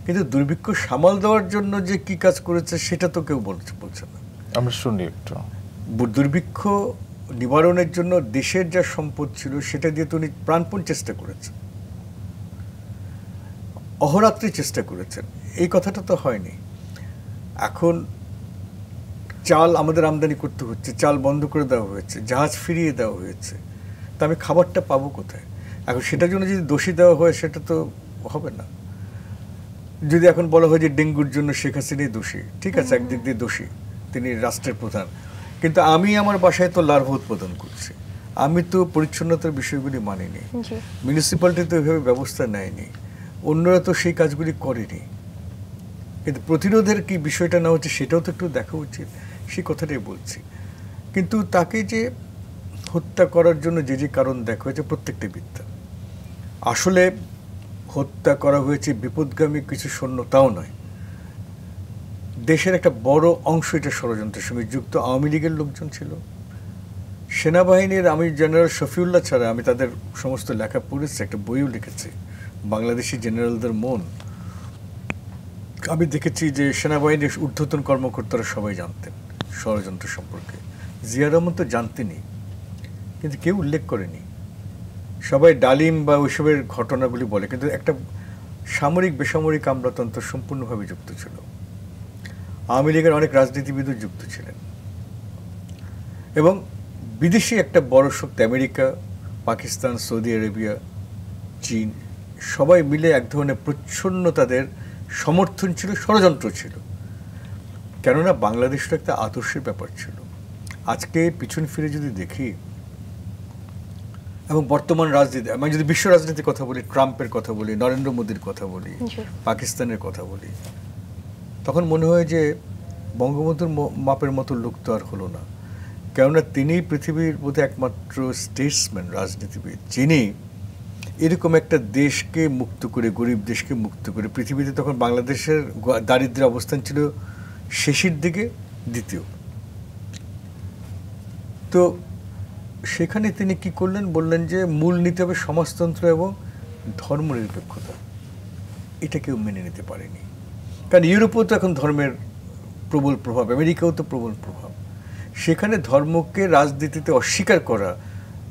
কিন্তু দুর্ভিক্ষ সামাল দেওয়ার জন্য যে কি কাজ করেছে সেটা তো কেউ বলছে বলছে না আমরা শুনি একটু দুর্ভিক্ষ নিবারণের জন্য দেশের যা সম্পদ ছিল সেটা দিয়ে তো উনি প্রাণপণ চেষ্টা করেছেন অহরাত্রি চেষ্টা করেছেন এই কথাটা তো হয়নি এখন চাল আমাদের আমদানি করতে হচ্ছে চাল বন্ধ করে দেওয়া হয়েছে জাহাজ ফিরিয়ে দেওয়া হয়েছে তা আমি খাবারটা পাবো কোথায় এখন সেটার জন্য যদি দোষী দেওয়া হয় সেটা তো হবে না যদি এখন বলা হয় যে ডেঙ্গুর জন্য শেখ হাসিনাই দোষী ঠিক আছে একদিক দিয়ে দোষী তিনি রাষ্ট্রের প্রধান কিন্তু আমি আমার বাসায় তো লার্ভা উৎপাদন করছি আমি তো পরিচ্ছন্নতার বিষয়গুলি মানিনি মিউনিসিপ্যালিটি তো এভাবে ব্যবস্থা নেয়নি অন্যরা তো সেই কাজগুলি করেনি কিন্তু প্রতিরোধের কি বিষয়টা না হচ্ছে সেটাও তো একটু দেখা উচিত সেই কথাটাই বলছি কিন্তু তাকে যে হত্যা করার জন্য যে যে কারণ দেখা হয়েছে প্রত্যেকটি বিদ্যা আসলে হত্যা করা হয়েছে বিপদগামী কিছু সৈন্য তাও নয় দেশের একটা বড় অংশ এটা ষড়যন্ত্রের সঙ্গে যুক্ত আওয়ামী লীগের লোকজন ছিল সেনাবাহিনীর আমি জেনারেল শফিউল্লাহ ছাড়া আমি তাদের সমস্ত লেখা পড়েছি একটা বইও লিখেছি বাংলাদেশি জেনারেলদের মন আমি দেখেছি যে সেনাবাহিনীর ঊর্ধ্বতন কর্মকর্তারা সবাই জানতেন ষড়যন্ত্র সম্পর্কে জিয়া রহমান তো জানতেনি কিন্তু কেউ উল্লেখ করেনি সবাই ডালিম বা ওইসবের ঘটনাগুলি বলে কিন্তু একটা সামরিক বেসামরিক আমলাতন্ত্র সম্পূর্ণভাবে যুক্ত ছিল আওয়ামী লীগের অনেক রাজনীতিবিদও যুক্ত ছিলেন এবং বিদেশি একটা বড় শক্তি আমেরিকা পাকিস্তান সৌদি আরেবিয়া চীন সবাই মিলে এক ধরনের প্রচ্ছন্ন তাদের সমর্থন ছিল ষড়যন্ত্র ছিল কেননা বাংলাদেশটা একটা আদর্শের ব্যাপার ছিল আজকে পিছন ফিরে যদি দেখি এবং বর্তমান রাজনীতি আমি যদি বিশ্ব রাজনীতির কথা বলি ট্রাম্পের কথা বলি নরেন্দ্র মোদীর কথা বলি পাকিস্তানের কথা বলি তখন মনে হয় যে বঙ্গবন্ধুর মাপের মতো লোক তো আর হলো না কেননা তিনি পৃথিবীর মধ্যে একমাত্র স্টেটসম্যান রাজনীতিবিদ যিনি এরকম একটা দেশকে মুক্ত করে গরিব দেশকে মুক্ত করে পৃথিবীতে তখন বাংলাদেশের দারিদ্রের অবস্থান ছিল শেষের দিকে দ্বিতীয় তো সেখানে তিনি কি করলেন বললেন যে মূল নিতে হবে সমাজতন্ত্র এবং ধর্মনিরপেক্ষতা এটা কেউ মেনে নিতে পারেনি কারণ ইউরোপেও তো এখন ধর্মের প্রবল প্রভাব আমেরিকাও তো প্রবল প্রভাব সেখানে ধর্মকে রাজনীতিতে অস্বীকার করা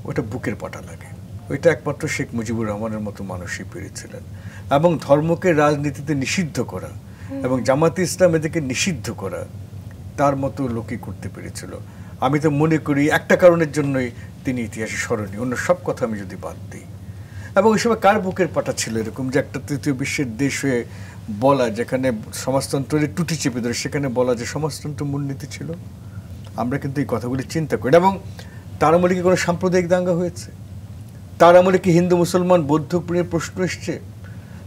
ওটা বুকের পাটা লাগে ওইটা একমাত্র শেখ মুজিবুর রহমানের মতো মানুষই পেরেছিলেন এবং ধর্মকে রাজনীতিতে নিষিদ্ধ করা এবং জামাতে ইসলাম এদেরকে নিষিদ্ধ করা তার মতো লোকই করতে পেরেছিল আমি তো মনে করি একটা কারণের জন্যই তিনি ইতিহাসে স্মরণীয় অন্য সব কথা আমি যদি বাদ দিই এবং ওই সময় কার বুকের পাটা ছিল এরকম যে একটা তৃতীয় বিশ্বের দেশ হয়ে বলা যেখানে সমাজতন্ত্রের টুটি চেপে ধরে সেখানে বলা যে সমাজতন্ত্র মূলনীতি ছিল আমরা কিন্তু এই কথাগুলি চিন্তা করি এবং তার আমলে কি কোনো সাম্প্রদায়িক দাঙ্গা হয়েছে তার আমলে কি হিন্দু মুসলমান বৌদ্ধ প্রিয় প্রশ্ন এসছে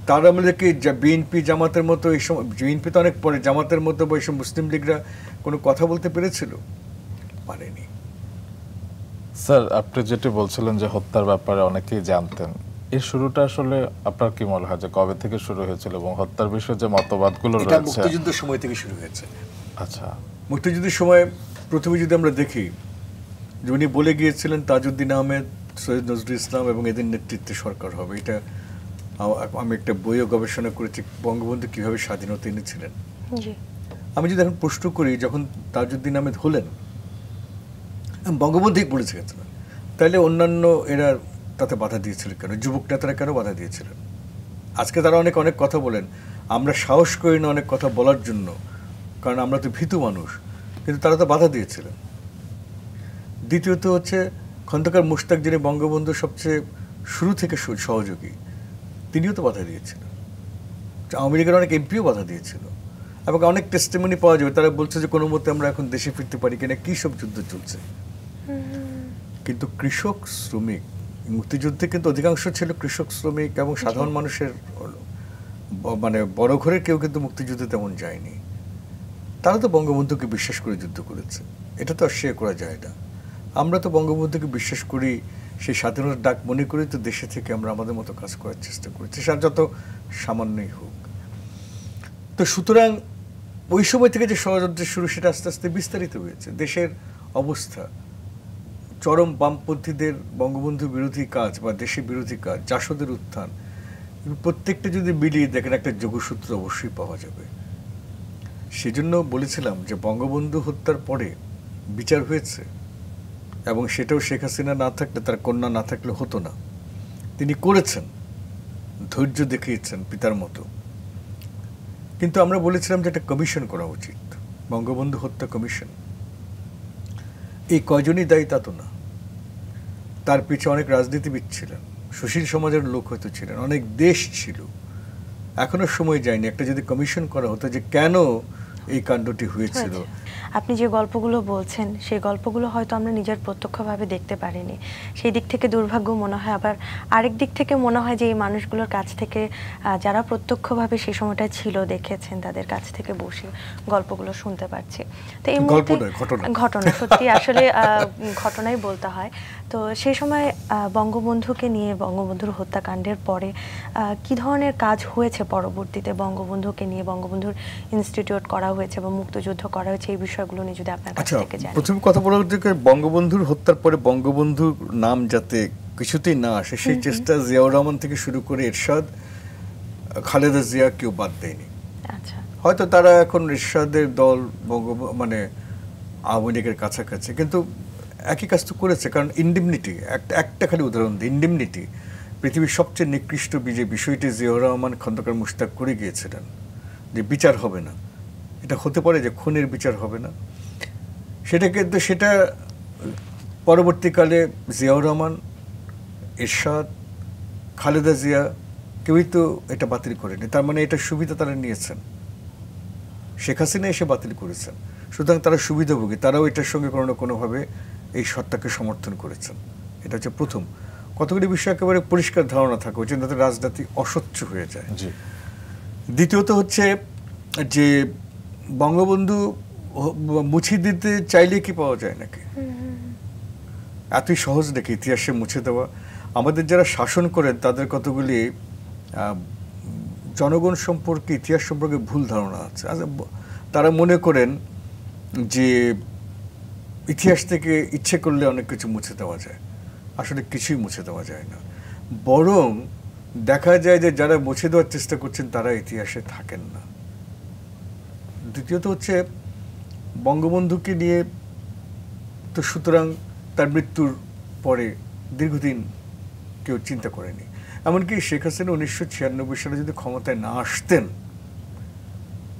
তার আমলে কি বিএনপি জামাতের মতো এই সময় বিএনপি তো অনেক পরে জামাতের মতো বা এইসব মুসলিম লীগরা কোনো কথা বলতে পেরেছিল পারেনি স্যার আপনি যেটি বলছিলেন যে হত্যার ব্যাপারে অনেকেই জানতেন এর শুরুটা আসলে আপনার কি মনে হয় যে কবে থেকে শুরু হয়েছিল এবং হত্যার বিষয়ে যে মতবাদগুলো রয়েছে এটা মুক্তিযুদ্ধের সময় থেকে শুরু হয়েছে আচ্ছা মুক্তিযুদ্ধের সময় প্রথমে যদি আমরা দেখি যে উনি বলে গিয়েছিলেন তাজউদ্দিন আহমেদ সৈয়দ নজরুল ইসলাম এবং এদের নেতৃত্বে সরকার হবে এটা আমি একটা বইও গবেষণা করেছি বঙ্গবন্ধু কীভাবে স্বাধীনতা এনেছিলেন আমি যদি এখন প্রশ্ন করি যখন তাজউদ্দিন আহমেদ হলেন হ্যাঁ, বঙ্গবন্ধুই বলেছে কেন তাহলে অন্যান্য এরা তাতে বাধা দিয়েছিল কেন যুবক নেতারা কেন বাধা দিয়েছিলেন আজকে তারা অনেক অনেক কথা বলেন আমরা সাহস করি না অনেক কথা বলার জন্য কারণ আমরা তো ভীতু মানুষ কিন্তু তারা তো বাধা দিয়েছিলেন দ্বিতীয়ত হচ্ছে খন্দকার মুশতাক যিনি বঙ্গবন্ধু সবচেয়ে শুরু থেকে সহযোগী তিনিও তো বাধা দিয়েছিলেন আওয়ামী লীগের অনেক এমপিও বাধা দিয়েছিল এবং অনেক টেস্টেমনি পাওয়া যাবে তারা বলছে যে কোনো মতে আমরা এখন দেশে ফিরতে পারি কিনা কী সব যুদ্ধ চলছে কিন্তু কৃষক শ্রমিক মুক্তিযুদ্ধে কিন্তু অধিকাংশ ছিল কৃষক শ্রমিক এবং সাধারণ মানুষের মানে বড় ঘরে কেউ কিন্তু মুক্তিযুদ্ধে তেমন যায়নি তারা তো বঙ্গবন্ধুকে বিশ্বাস করে যুদ্ধ করেছে এটা তো অস্বীকার করা যায় না আমরা তো বঙ্গবন্ধুকে বিশ্বাস করি সেই স্বাধীনতার ডাক মনে করি তো দেশে থেকে আমরা আমাদের মতো কাজ করার চেষ্টা করেছি সে যত সামান্যই হোক তো সুতরাং ওই সময় থেকে যে ষড়যন্ত্রের শুরু সেটা আস্তে আস্তে বিস্তারিত হয়েছে দেশের অবস্থা চরম বামপন্থীদের বঙ্গবন্ধু বিরোধী কাজ বা দেশে বিরোধী কাজ জাসদের উত্থান প্রত্যেকটা যদি মিলিয়ে দেখেন একটা যোগসূত্র অবশ্যই পাওয়া যাবে সেজন্য বলেছিলাম যে বঙ্গবন্ধু হত্যার পরে বিচার হয়েছে এবং সেটাও শেখ হাসিনা না থাকলে তার কন্যা না থাকলে হতো না তিনি করেছেন ধৈর্য দেখিয়েছেন পিতার মতো কিন্তু আমরা বলেছিলাম যে একটা কমিশন করা উচিত বঙ্গবন্ধু হত্যা কমিশন এই কয়জনই দায়ী তা তো না তার পিছনে অনেক রাজনীতিবিদ ছিলেন সুশীল সমাজের লোক হয়তো ছিলেন অনেক দেশ ছিল এখনও সময় যায়নি একটা যদি কমিশন করা হতো যে কেন এই কাণ্ডটি হয়েছিল আপনি যে গল্পগুলো বলছেন সেই গল্পগুলো হয়তো আমরা নিজের প্রত্যক্ষভাবে দেখতে পারিনি সেই দিক থেকে দুর্ভাগ্য মনে হয় আবার আরেক দিক থেকে মনে হয় যে এই মানুষগুলোর কাছ থেকে যারা প্রত্যক্ষভাবে সেই সময়টা ছিল দেখেছেন তাদের কাছ থেকে বসে গল্পগুলো শুনতে পারছি তো এই মুহূর্তে ঘটনা সত্যি আসলে ঘটনাই বলতে হয় তো সেই সময় বঙ্গবন্ধুকে নিয়ে বঙ্গবন্ধুর হত্যাকাণ্ডের পরে কি ধরনের কাজ হয়েছে পরবর্তীতে বঙ্গবন্ধুকে নিয়ে বঙ্গবন্ধুর ইনস্টিটিউট করা হয়েছে বা মুক্তযুদ্ধ করা হয়েছে এই বিষয়গুলো নিয়ে যদি আপনার কাছ আচ্ছা, থেকে জানেন প্রথম কথা বলা হচ্ছে বঙ্গবন্ধুর হত্যার পরে বঙ্গবন্ধুর নাম যাতে কিছুতেই না আসে সেই চেষ্টা জিয়াউর রহমান থেকে শুরু করে এরশাদ খালেদা জিয়া কেউ বাদ দেয়নি আচ্ছা। হয়তো তারা এখন এরশাদের দল বঙ্গ মানে আওয়ামী লীগের কাছাকাছি কিন্তু একই কাজ তো করেছে কারণ ইন্ডিমনিটি একটা একটা খালি উদাহরণ দিই ইন্ডিমনিটি পৃথিবীর সবচেয়ে নিকৃষ্ট বিজে বিষয়টি জিয়াউর রহমান খন্দকার মুশতাক করে গিয়েছিলেন যে বিচার হবে না এটা হতে পারে যে খুনের বিচার হবে না সেটা কিন্তু সেটা পরবর্তীকালে জিয়াউর রহমান এরশাদ খালেদা জিয়া কেউই তো এটা বাতিল করেনি তার মানে এটা সুবিধা তারা নিয়েছেন শেখ হাসিনা এসে বাতিল করেছেন সুতরাং তারা সুবিধাভোগী তারাও এটার সঙ্গে কোনো না কোনোভাবে এই সত্তাকে সমর্থন করেছেন এটা হচ্ছে প্রথম কতগুলি বিষয় একেবারে পরিষ্কার ধারণা থাকে ওই জন্য রাজনীতি অস্বচ্ছ হয়ে যায় দ্বিতীয়ত হচ্ছে যে বঙ্গবন্ধু মুছে দিতে চাইলে কি পাওয়া যায় নাকি এতই সহজ নাকি ইতিহাসে মুছে দেওয়া আমাদের যারা শাসন করেন তাদের কতগুলি জনগণ সম্পর্কে ইতিহাস সম্পর্কে ভুল ধারণা আছে আচ্ছা, তারা মনে করেন যে ইতিহাস থেকে ইচ্ছে করলে অনেক কিছু মুছে দেওয়া যায় আসলে কিছুই মুছে দেওয়া যায় না বরং দেখা যায় যে যারা মুছে দেওয়ার চেষ্টা করছেন তারা ইতিহাসে থাকেন না দ্বিতীয়ত হচ্ছে বঙ্গবন্ধুকে নিয়ে তো সুতরাং তার মৃত্যুর পরে দীর্ঘদিন কেউ চিন্তা করেনি এমনকি শেখ হাসিনা উনিশশো ছিয়ানব্বই সালে যদি ক্ষমতায় না আসতেন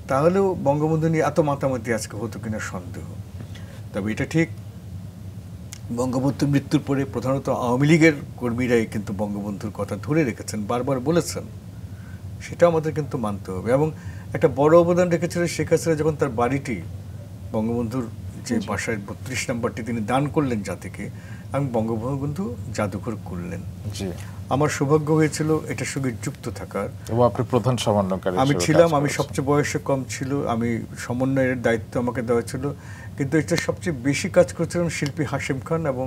তাহলেও বঙ্গবন্ধু নিয়ে এত মাতামাতি আজকে হতো কিনা সন্দেহ তবে এটা ঠিক বঙ্গবন্ধু মৃত্যুর পরে প্রধানত আওয়ামী লীগের কর্মীরাই কিন্তু বঙ্গবন্ধুর কথা ধরে রেখেছেন বারবার বলেছেন সেটা আমাদের কিন্তু মানতে হবে এবং একটা বড় অবদান রেখেছিল শেখ হাসিনা যখন তার বাড়িটি বঙ্গবন্ধুর যে বাসায় বত্রিশ নম্বরটি তিনি দান করলেন জাতিকে আমি বঙ্গবন্ধু জাদুঘর করলেন আমার সৌভাগ্য হয়েছিল এটার সঙ্গে যুক্ত থাকার আপনি প্রধান সমন্বয়কারী আমি ছিলাম আমি সবচেয়ে বয়সে কম ছিল আমি সমন্বয়ের দায়িত্ব আমাকে দেওয়া ছিল কিন্তু এটা সবচেয়ে বেশি কাজ করছিলেন শিল্পী হাশিম খান এবং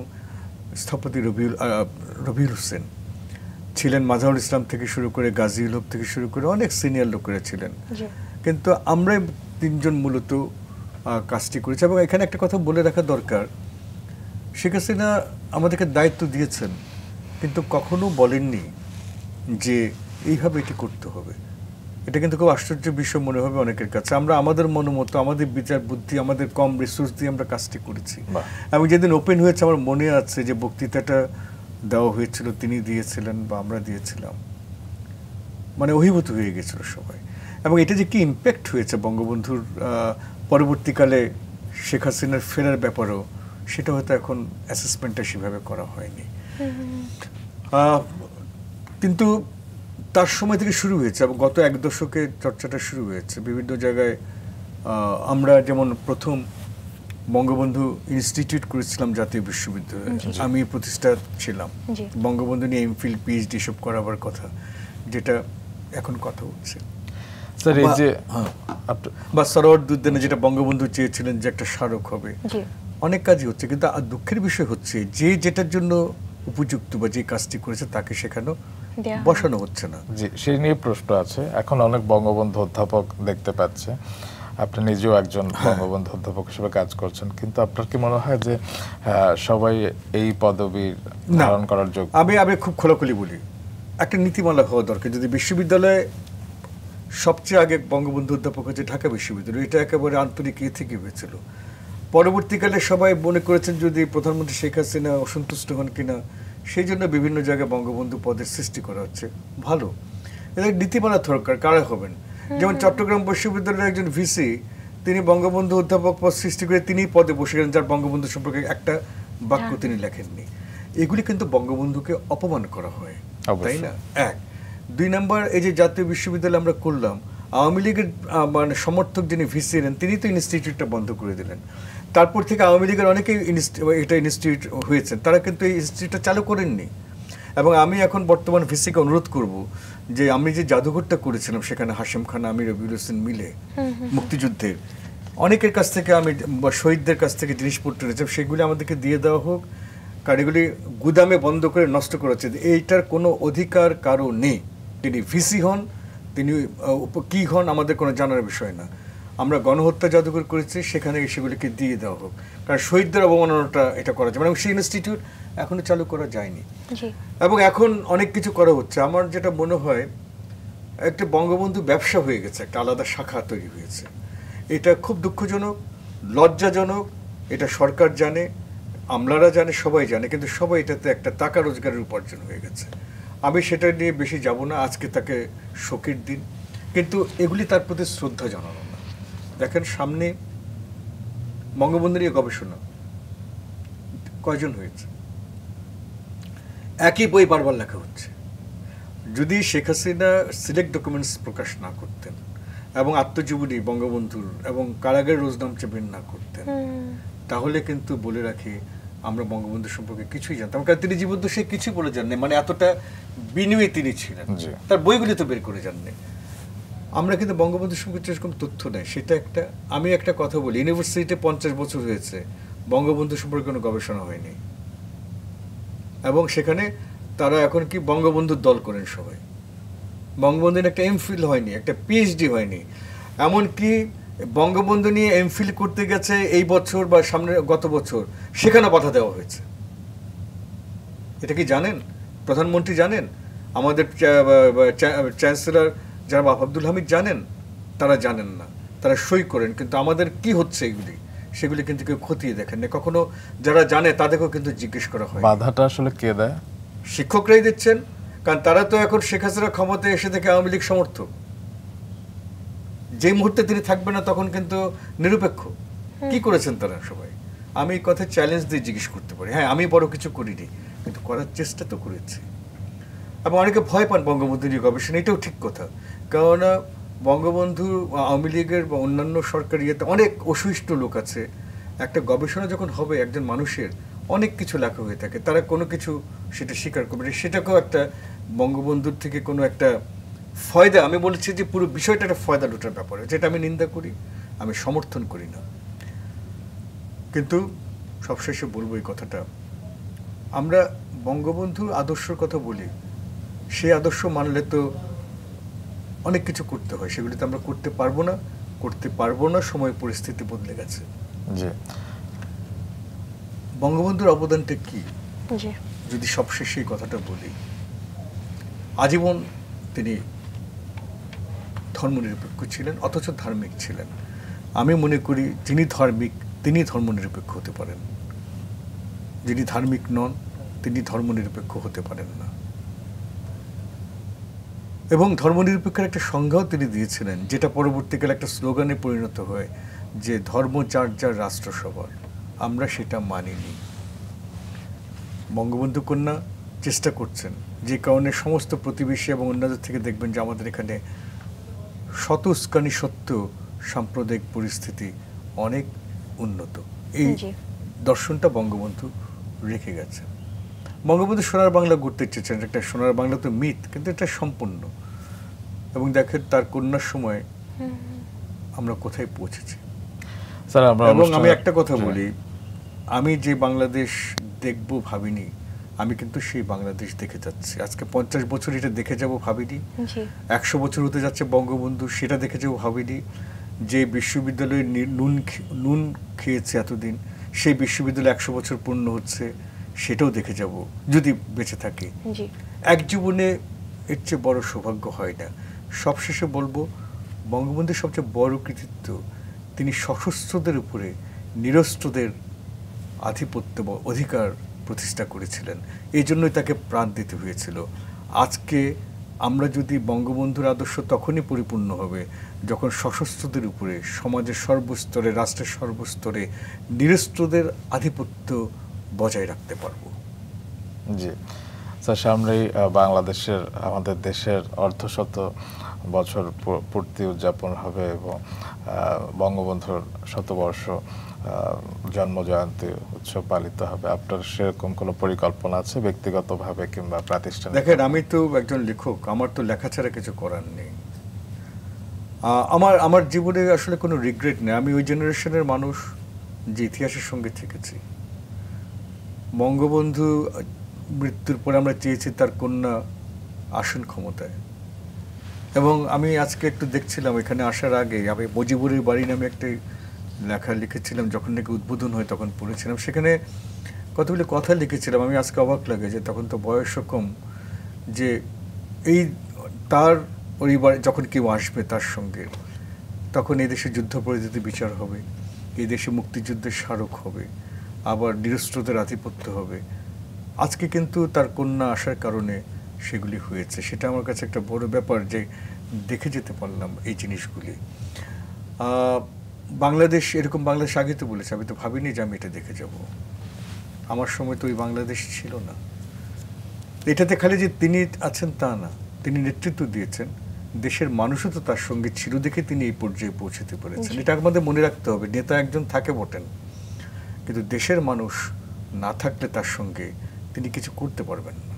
স্থপতি রবিউল রবিউল হোসেন ছিলেন মাজাহুল ইসলাম থেকে শুরু করে গাজী লোক থেকে শুরু করে অনেক সিনিয়র লোকেরা ছিলেন কিন্তু আমরাই তিনজন মূলত কাজটি করেছি এবং এখানে একটা কথা বলে রাখা দরকার শেখ হাসিনা আমাদেরকে দায়িত্ব দিয়েছেন কিন্তু কখনো বলেননি যে এইভাবে এটি করতে হবে এটা কিন্তু খুব আশ্চর্য বিষয় মনে হবে অনেকের কাছে আমরা আমাদের মনোমত আমাদের বিচার বুদ্ধি আমাদের কম রিসোর্স দিয়ে আমরা কাজটি করেছি আমি যেদিন ওপেন হয়েছে আমার মনে আছে যে বক্তৃতাটা দেওয়া হয়েছিল তিনি দিয়েছিলেন বা আমরা দিয়েছিলাম মানে অভিভূত হয়ে গেছিল সবাই এবং এটা যে কি ইম্প্যাক্ট হয়েছে বঙ্গবন্ধুর পরবর্তীকালে শেখ হাসিনার ফেরার ব্যাপারেও সেটা হয়তো এখন অ্যাসেসমেন্টটা সেভাবে করা হয়নি কিন্তু তার সময় থেকে শুরু হয়েছে এবং গত এক দশকে চর্চাটা শুরু হয়েছে বিভিন্ন জায়গায় আমরা যেমন প্রথম বঙ্গবন্ধু ইনস্টিটিউট করেছিলাম জাতীয় বিশ্ববিদ্যালয়ে আমি প্রতিষ্ঠা ছিলাম বঙ্গবন্ধু নিয়ে এমফিল পিএইচডি সব করাবার কথা যেটা এখন কথা হচ্ছে স্যার এই যে হ্যাঁ। বা সরোয়ারুদ্দিনে যেটা বঙ্গবন্ধু চেয়েছিলেন যে একটা স্মারক হবে অনেক কাজই হচ্ছে কিন্তু আর দুঃখের বিষয় হচ্ছে যে যেটার জন্য উপযুক্ত বা যে কাজটি করেছে তাকে সেখানেও বসানো হচ্ছে না জি সেই নিয়ে প্রশ্ন আছে এখন অনেক বঙ্গবন্ধু অধ্যাপক দেখতে পাচ্ছে আপনি নিজেও একজন হ্যাঁ। বঙ্গবন্ধু অধ্যাপক হিসেবে কাজ করছেন কিন্তু আপনার কি মনে হয় যে সবাই এই পদবী ধারণ করার যোগ্য আমি আমি খুব খোলাখুলি বলি একটা নীতিমালা হওয়া দরকার যদি বিশ্ববিদ্যালয়ে সবচেয়ে আগে বঙ্গবন্ধু অধ্যাপক হচ্ছে ঢাকা বিশ্ববিদ্যালয় এটা একেবারে আন্তরিক ইয়ে থেকে হয়েছিল পরবর্তীকালে সবাই মনে করেছেন যদি প্রধানমন্ত্রী শেখ হাসিনা অসন্তুষ্ট হন কিনা সেই জন্য বিভিন্ন জায়গায় বঙ্গবন্ধু পদের সৃষ্টি করা হচ্ছে ভালো এদের নীতিমালা দরকার কারা হবেন যেমন চট্টগ্রাম বিশ্ববিদ্যালয়ের একজন ভিসি তিনি বঙ্গবন্ধু অধ্যাপক পদ সৃষ্টি করে তিনি পদে বসে গেলেন যার বঙ্গবন্ধু সম্পর্কে একটা বাক্য হ্যাঁ। তিনি লেখেননি এগুলি কিন্তু বঙ্গবন্ধুকে অপমান করা হয় তাই না এক দুই নম্বর এই যে জাতীয় বিশ্ববিদ্যালয় আমরা করলাম আওয়ামী লীগের মানে সমর্থক যিনি ভিসি এলেন তিনি তো ইনস্টিটিউটটা বন্ধ করে দিলেন তারপর থেকে আওয়ামী লীগের অনেকেই এটা ইনস্টিটিউট হয়েছেন তারা কিন্তু এই ইনস্টিটিউটটা চালু করেননি এবং আমি এখন বর্তমান ভিসিকে অনুরোধ করব যে আমি যে জাদুঘরটা করেছিলাম সেখানে হাশেম খান আমি রবিউল হোসেন মিলে মুক্তিযুদ্ধের অনেকের কাছ থেকে আমি শহীদদের কাছ থেকে জিনিসপত্র রয়েছে সেগুলি আমাদেরকে দিয়ে দেওয়া হোক কারিগুলি গুদামে বন্ধ করে নষ্ট করা উচিত এইটার কোনো অধিকার কারো নেই তিনি ভিসি হন তিনি কী হন আমাদের কোনো জানার বিষয় না আমরা গণহত্যা জাদুঘর করেছি সেখানে সেগুলিকে দিয়ে দেওয়া হোক কারণ শহীদদের অবমাননাটা এটা করা যাবে এবং সেই ইনস্টিটিউট এখনো চালু করা যায়নি এবং এখন অনেক কিছু করা হচ্ছে আমার যেটা মনে হয় একটা বঙ্গবন্ধু ব্যবসা হয়ে গেছে একটা আলাদা শাখা তৈরি হয়েছে এটা খুব দুঃখজনক লজ্জাজনক এটা সরকার জানে আমলারা জানে সবাই জানে কিন্তু সবাই এটাতে একটা টাকা রোজগারের উপার্জন হয়ে গেছে আমি সেটা নিয়ে বেশি যাব না আজকে তাকে শোকের দিন কিন্তু এগুলি তার প্রতি শ্রদ্ধা জানানো না দেখেন সামনে বঙ্গবন্ধুর নিয়ে গবেষণা কয়জন হয়েছে একই বই বারবার লেখা হচ্ছে যদি শেখ হাসিনা সিলেক্ট ডকুমেন্টস প্রকাশ না করতেন এবং আত্মজীবনী বঙ্গবন্ধুর এবং কারাগারের রোজনামচে চেপেন না করতেন তাহলে কিন্তু বলে রাখি আমরা বঙ্গবন্ধু সম্পর্কে কিছুই জানতাম কারণ তিনি তো সে কিছুই বলে যাননি মানে এতটা বিনিময়ে তিনি ছিলেন তার বইগুলি তো বের করে জাননি আমরা কিন্তু বঙ্গবন্ধু সম্পর্কে সেরকম তথ্য নেই সেটা একটা আমি একটা কথা বলি ইউনিভার্সিটিতে পঞ্চাশ বছর হয়েছে বঙ্গবন্ধু সম্পর্কে কোনো গবেষণা হয়নি এবং সেখানে তারা এখন কি বঙ্গবন্ধুর দল করেন সবাই বঙ্গবন্ধুর একটা এমফিল হয়নি একটা পিএইচডি হয়নি এমন কি বঙ্গবন্ধু নিয়ে এমফিল করতে গেছে এই বছর বা সামনে গত বছর সেখানে বাধা দেওয়া হয়েছে এটা কি জানেন প্রধানমন্ত্রী জানেন আমাদের চ্যান্সেলর যারা আব্দুল হামিদ জানেন তারা জানেন না তারা সই করেন কিন্তু আমাদের কি হচ্ছে এগুলি সেগুলি কিন্তু কেউ খতিয়ে দেখেন না কখনো যারা জানে তাদেরকেও কিন্তু জিজ্ঞেস করা হয় বাধাটা আসলে কে দেয় শিক্ষকরাই দিচ্ছেন কারণ তারা তো এখন শেখ হাসিনা ক্ষমতায় এসে থেকে আওয়ামী লীগ সমর্থক যে মুহূর্তে তিনি থাকবেন না তখন কিন্তু নিরপেক্ষ কি করেছেন তারা সবাই আমি কথা চ্যালেঞ্জ দিয়ে জিজ্ঞেস করতে পারি হ্যাঁ আমি বড় কিছু করিনি কিন্তু করার চেষ্টা তো করেছি এবং অনেকে ভয় পান বঙ্গবন্ধু নিয়ে গবেষণা এটাও ঠিক কথা কেননা বঙ্গবন্ধু আওয়ামী লীগের বা অন্যান্য সরকারি ইয়েতে অনেক অসুস্থ লোক আছে একটা গবেষণা যখন হবে একজন মানুষের অনেক কিছু লেখা হয়ে থাকে তারা কোনো কিছু সেটা স্বীকার করবে সেটাকেও একটা বঙ্গবন্ধুর থেকে কোনো একটা ফয়দা আমি বলেছি যে পুরো বিষয়টা একটা ফয়দা লুটার ব্যাপারে যেটা আমি নিন্দা করি আমি সমর্থন করি না কিন্তু সবশেষে বলবো এই কথাটা আমরা বঙ্গবন্ধুর আদর্শের কথা বলি সেই আদর্শ মানলে তো অনেক কিছু করতে হয় সেগুলি তো আমরা করতে পারবো না করতে পারবো না সময় পরিস্থিতি বদলে গেছে বঙ্গবন্ধুর অবদানটা কি যদি সবশেষে এই কথাটা বলি আজীবন তিনি ধর্মনিরপেক্ষ ছিলেন অথচ ধার্মিক ছিলেন আমি মনে করি যিনি ধার্মিক তিনি ধর্মনিরপেক্ষ হতে পারেন যিনি ধার্মিক নন তিনি ধর্মনিরপেক্ষ হতে পারেন না এবং ধর্মনিরপেক্ষের একটা সংজ্ঞাও তিনি দিয়েছিলেন যেটা পরবর্তীকালে একটা স্লোগানে পরিণত হয় যে ধর্ম যার যার রাষ্ট্রসভার আমরা সেটা মানিনি বঙ্গবন্ধু কন্যা চেষ্টা করছেন যে কারণে সমস্ত প্রতিবেশী এবং অন্যদের থেকে দেখবেন যে আমাদের এখানে স্বতস্কানি সত্য সাম্প্রদায়িক পরিস্থিতি অনেক উন্নত এই দর্শনটা বঙ্গবন্ধু রেখে গেছেন বঙ্গবন্ধু সোনার বাংলা ঘুরতে চেয়েছেন একটা সোনার বাংলা তো মিথ কিন্তু এটা সম্পূর্ণ এবং দেখেন তার কন্যার সময় আমরা কোথায় পৌঁছেছি এবং আমি একটা কথা বলি আমি যে বাংলাদেশ দেখব ভাবিনি আমি কিন্তু সেই বাংলাদেশ দেখে যাচ্ছি আজকে পঞ্চাশ বছর এটা দেখে যাব ভাবিনি একশো বছর হতে যাচ্ছে বঙ্গবন্ধু সেটা দেখে যাবো ভাবিনি যে বিশ্ববিদ্যালয়ে নুন নুন খেয়েছে এতদিন সেই বিশ্ববিদ্যালয় একশো বছর পূর্ণ হচ্ছে সেটাও দেখে যাব যদি বেঁচে থাকে এক জীবনে এর চেয়ে বড় সৌভাগ্য হয় না সবশেষে বলবো বঙ্গবন্ধুর সবচেয়ে বড় কৃতিত্ব তিনি সশস্ত্রদের উপরে নিরস্ত্রদের আধিপত্য বা অধিকার প্রতিষ্ঠা করেছিলেন এই জন্যই তাকে প্রাণ দিতে হয়েছিল আজকে আমরা যদি বঙ্গবন্ধুর আদর্শ তখনই পরিপূর্ণ হবে যখন সশস্ত্রদের উপরে সমাজের সর্বস্তরে রাষ্ট্রের সর্বস্তরে নিরস্ত্রদের আধিপত্য বজায় রাখতে পারবো জি স্যার সামনেই বাংলাদেশের আমাদের দেশের অর্ধশত বছর পূর্তি উদযাপন হবে এবং বঙ্গবন্ধুর শতবর্ষ জন্মজয়ন্তী উৎসব পালিত হবে আপনার সেরকম কোনো পরিকল্পনা আছে ব্যক্তিগতভাবে কিংবা প্রাতিষ্ঠান দেখেন আমি তো একজন লেখক আমার তো লেখা ছাড়া কিছু করার নেই আমার আমার জীবনে আসলে কোনো রিগ্রেট নেই আমি ওই জেনারেশনের মানুষ যে ইতিহাসের সঙ্গে থেকেছি বঙ্গবন্ধু মৃত্যুর পরে আমরা চেয়েছি তার কন্যা আসন ক্ষমতায় এবং আমি আজকে একটু দেখছিলাম এখানে আসার আগে আমি মজিবুরের বাড়ি নামে একটি লেখা লিখেছিলাম যখন নাকি উদ্বোধন হয় তখন পড়েছিলাম সেখানে কতগুলি কথা লিখেছিলাম আমি আজকে অবাক লাগে যে তখন তো বয়সও কম যে এই তার পরিবার যখন কেউ আসবে তার সঙ্গে তখন এদেশে যুদ্ধ পরিস্থিতি বিচার হবে এদেশে মুক্তিযুদ্ধের স্মারক হবে আবার নিরস্ত্রদের আধিপত্য হবে আজকে কিন্তু তার কন্যা আসার কারণে সেগুলি হয়েছে সেটা আমার কাছে একটা বড় ব্যাপার যে দেখে যেতে পারলাম এই জিনিসগুলি বাংলাদেশ এরকম বাংলাদেশ আগে তো বলেছে আমি তো ভাবিনি যে আমি এটা দেখে যাব আমার সময় তো ওই বাংলাদেশ ছিল না এটাতে খালি যে তিনি আছেন তা না তিনি নেতৃত্ব দিয়েছেন দেশের মানুষও তো তার সঙ্গে ছিল দেখে তিনি এই পর্যায়ে পৌঁছতে পেরেছেন এটা আমাদের মনে রাখতে হবে নেতা একজন থাকে বটেন কিন্তু দেশের মানুষ না থাকলে তার সঙ্গে তিনি কিছু করতে পারবেন না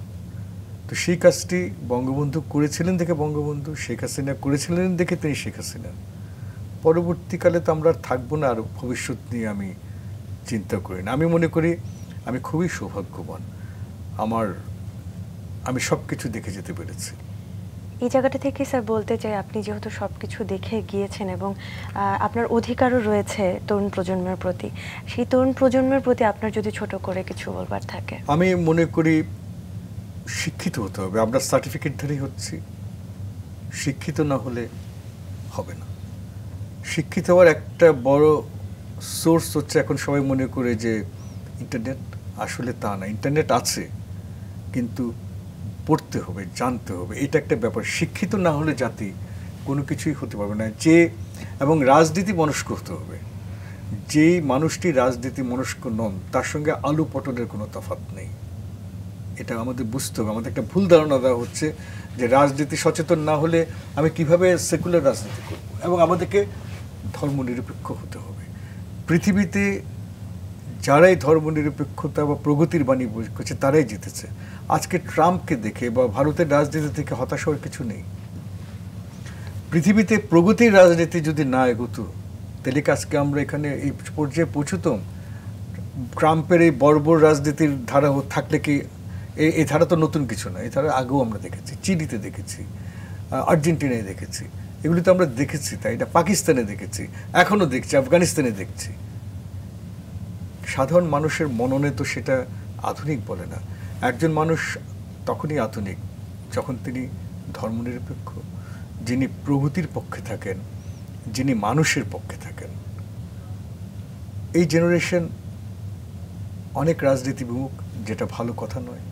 তো সেই কাজটি বঙ্গবন্ধু করেছিলেন দেখে বঙ্গবন্ধু শেখ হাসিনা করেছিলেন দেখে তিনি শেখ হাসিনা পরবর্তীকালে তো আমরা থাকবো না আর ভবিষ্যৎ নিয়ে আমি চিন্তা করি না আমি মনে করি আমি খুবই সৌভাগ্যবান আমার আমি সব কিছু দেখে যেতে পেরেছি এই জায়গাটা থেকে স্যার বলতে চাই আপনি যেহেতু সব কিছু দেখে গিয়েছেন এবং আপনার অধিকারও রয়েছে তরুণ প্রজন্মের প্রতি সেই তরুণ প্রজন্মের প্রতি আপনার যদি ছোট করে কিছু বলবার থাকে আমি মনে করি শিক্ষিত হতে হবে আমরা ধরেই হচ্ছি শিক্ষিত না হলে হবে না শিক্ষিত হওয়ার একটা বড় সোর্স হচ্ছে এখন সবাই মনে করে যে ইন্টারনেট আসলে তা না ইন্টারনেট আছে কিন্তু পড়তে হবে জানতে হবে এটা একটা ব্যাপার শিক্ষিত না হলে জাতি কোনো কিছুই হতে পারবে না যে এবং রাজনীতি মনস্ক হতে হবে যে মানুষটি রাজনীতি মনস্ক নন তার সঙ্গে আলু পটলের কোনো তফাত নেই এটা আমাদের বুঝতে হবে আমাদের একটা ভুল ধারণা দেওয়া হচ্ছে যে রাজনীতি সচেতন না হলে আমি কিভাবে সেকুলার রাজনীতি করব এবং আমাদেরকে ধর্মনিরপেক্ষ হতে হবে পৃথিবীতে যারাই ধর্মনিরপেক্ষতা বা প্রগতির বাণী করছে তারাই জিতেছে আজকে ট্রাম্পকে দেখে বা ভারতের রাজনীতি থেকে হতাশ হওয়ার কিছু নেই পৃথিবীতে প্রগতির রাজনীতি যদি না এগোতো তাহলে আজকে আমরা এখানে এই পর্যায়ে পৌঁছতাম ট্রাম্পের এই বর্বর রাজনীতির ধারা থাকলে কি এই ধারা তো নতুন কিছু না এই ধারা আগেও আমরা দেখেছি চিলিতে দেখেছি আর্জেন্টিনায় দেখেছি এগুলি তো আমরা দেখেছি তাই এটা পাকিস্তানে দেখেছি এখনও দেখছি আফগানিস্তানে দেখছি সাধারণ মানুষের মননে তো সেটা আধুনিক বলে না একজন মানুষ তখনই আধুনিক যখন তিনি ধর্মনিরপেক্ষ যিনি প্রভূতির পক্ষে থাকেন যিনি মানুষের পক্ষে থাকেন এই জেনারেশন অনেক রাজনীতি বিমুখ যেটা ভালো কথা নয়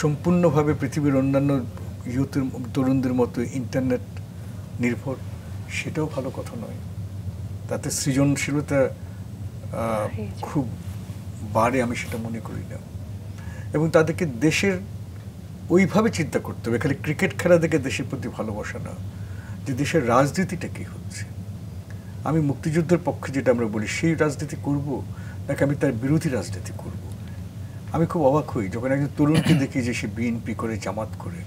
সম্পূর্ণভাবে পৃথিবীর অন্যান্য ইউথের তরুণদের মতো ইন্টারনেট নির্ভর সেটাও ভালো কথা নয় তাতে সৃজনশীলতা খুব বাড়ে আমি সেটা মনে করি না এবং তাদেরকে দেশের ওইভাবে চিন্তা করতে হবে খালি ক্রিকেট খেলা দেখে দেশের প্রতি ভালোবাসা না যে দেশের রাজনীতিটা কী হচ্ছে আমি মুক্তিযুদ্ধের পক্ষে যেটা আমরা বলি সেই রাজনীতি করব নাকি আমি তার বিরোধী রাজনীতি করব আমি খুব অবাক হই যখন একজন তরুণকে দেখি যে সে বিএনপি করে জামাত করে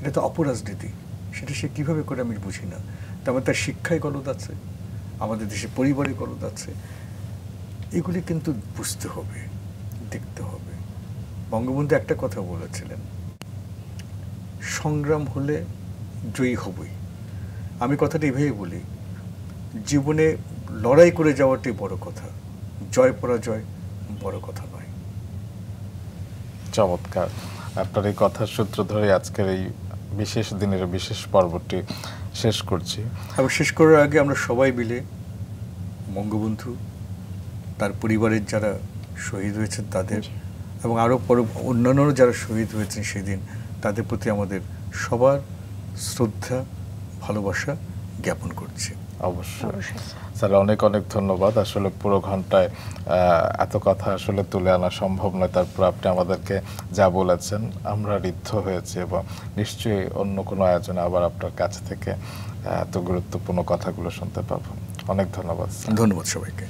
এটা তো অপরাজনীতি সেটা সে কীভাবে করে আমি বুঝি না তার মানে তার শিক্ষায় গলদ আছে আমাদের দেশে পরিবারীকরণ আছে এগুলি কিন্তু বুঝতে হবে দেখতে হবে বঙ্গবন্ধু একটা কথা বলেছিলেন সংগ্রাম হলে জয়ী হবই আমি কথাটা এভাবেই বলি জীবনে লড়াই করে যাওয়াটাই বড় কথা জয় পরাজয় বড় কথা নয় চমৎকার আপনার এই কথার সূত্র ধরে আজকের এই বিশেষ দিনের বিশেষ পর্বটি শেষ করছি এবং শেষ করার আগে আমরা সবাই মিলে বঙ্গবন্ধু তার পরিবারের যারা শহীদ হয়েছেন তাদের এবং আরও পর অন্যান্য যারা শহীদ হয়েছেন সেদিন তাদের প্রতি আমাদের সবার শ্রদ্ধা ভালোবাসা জ্ঞাপন করছে অবশ্যই স্যার অনেক অনেক ধন্যবাদ আসলে পুরো ঘন্টায় এত কথা আসলে তুলে আনা সম্ভব নয় তারপর আপনি আমাদেরকে যা বলেছেন আমরা ঋদ্ধ হয়েছি এবং নিশ্চয়ই অন্য কোনো আয়োজনে আবার আপনার কাছ থেকে এত গুরুত্বপূর্ণ কথাগুলো শুনতে পাবো অনেক ধন্যবাদ ধন্যবাদ সবাইকে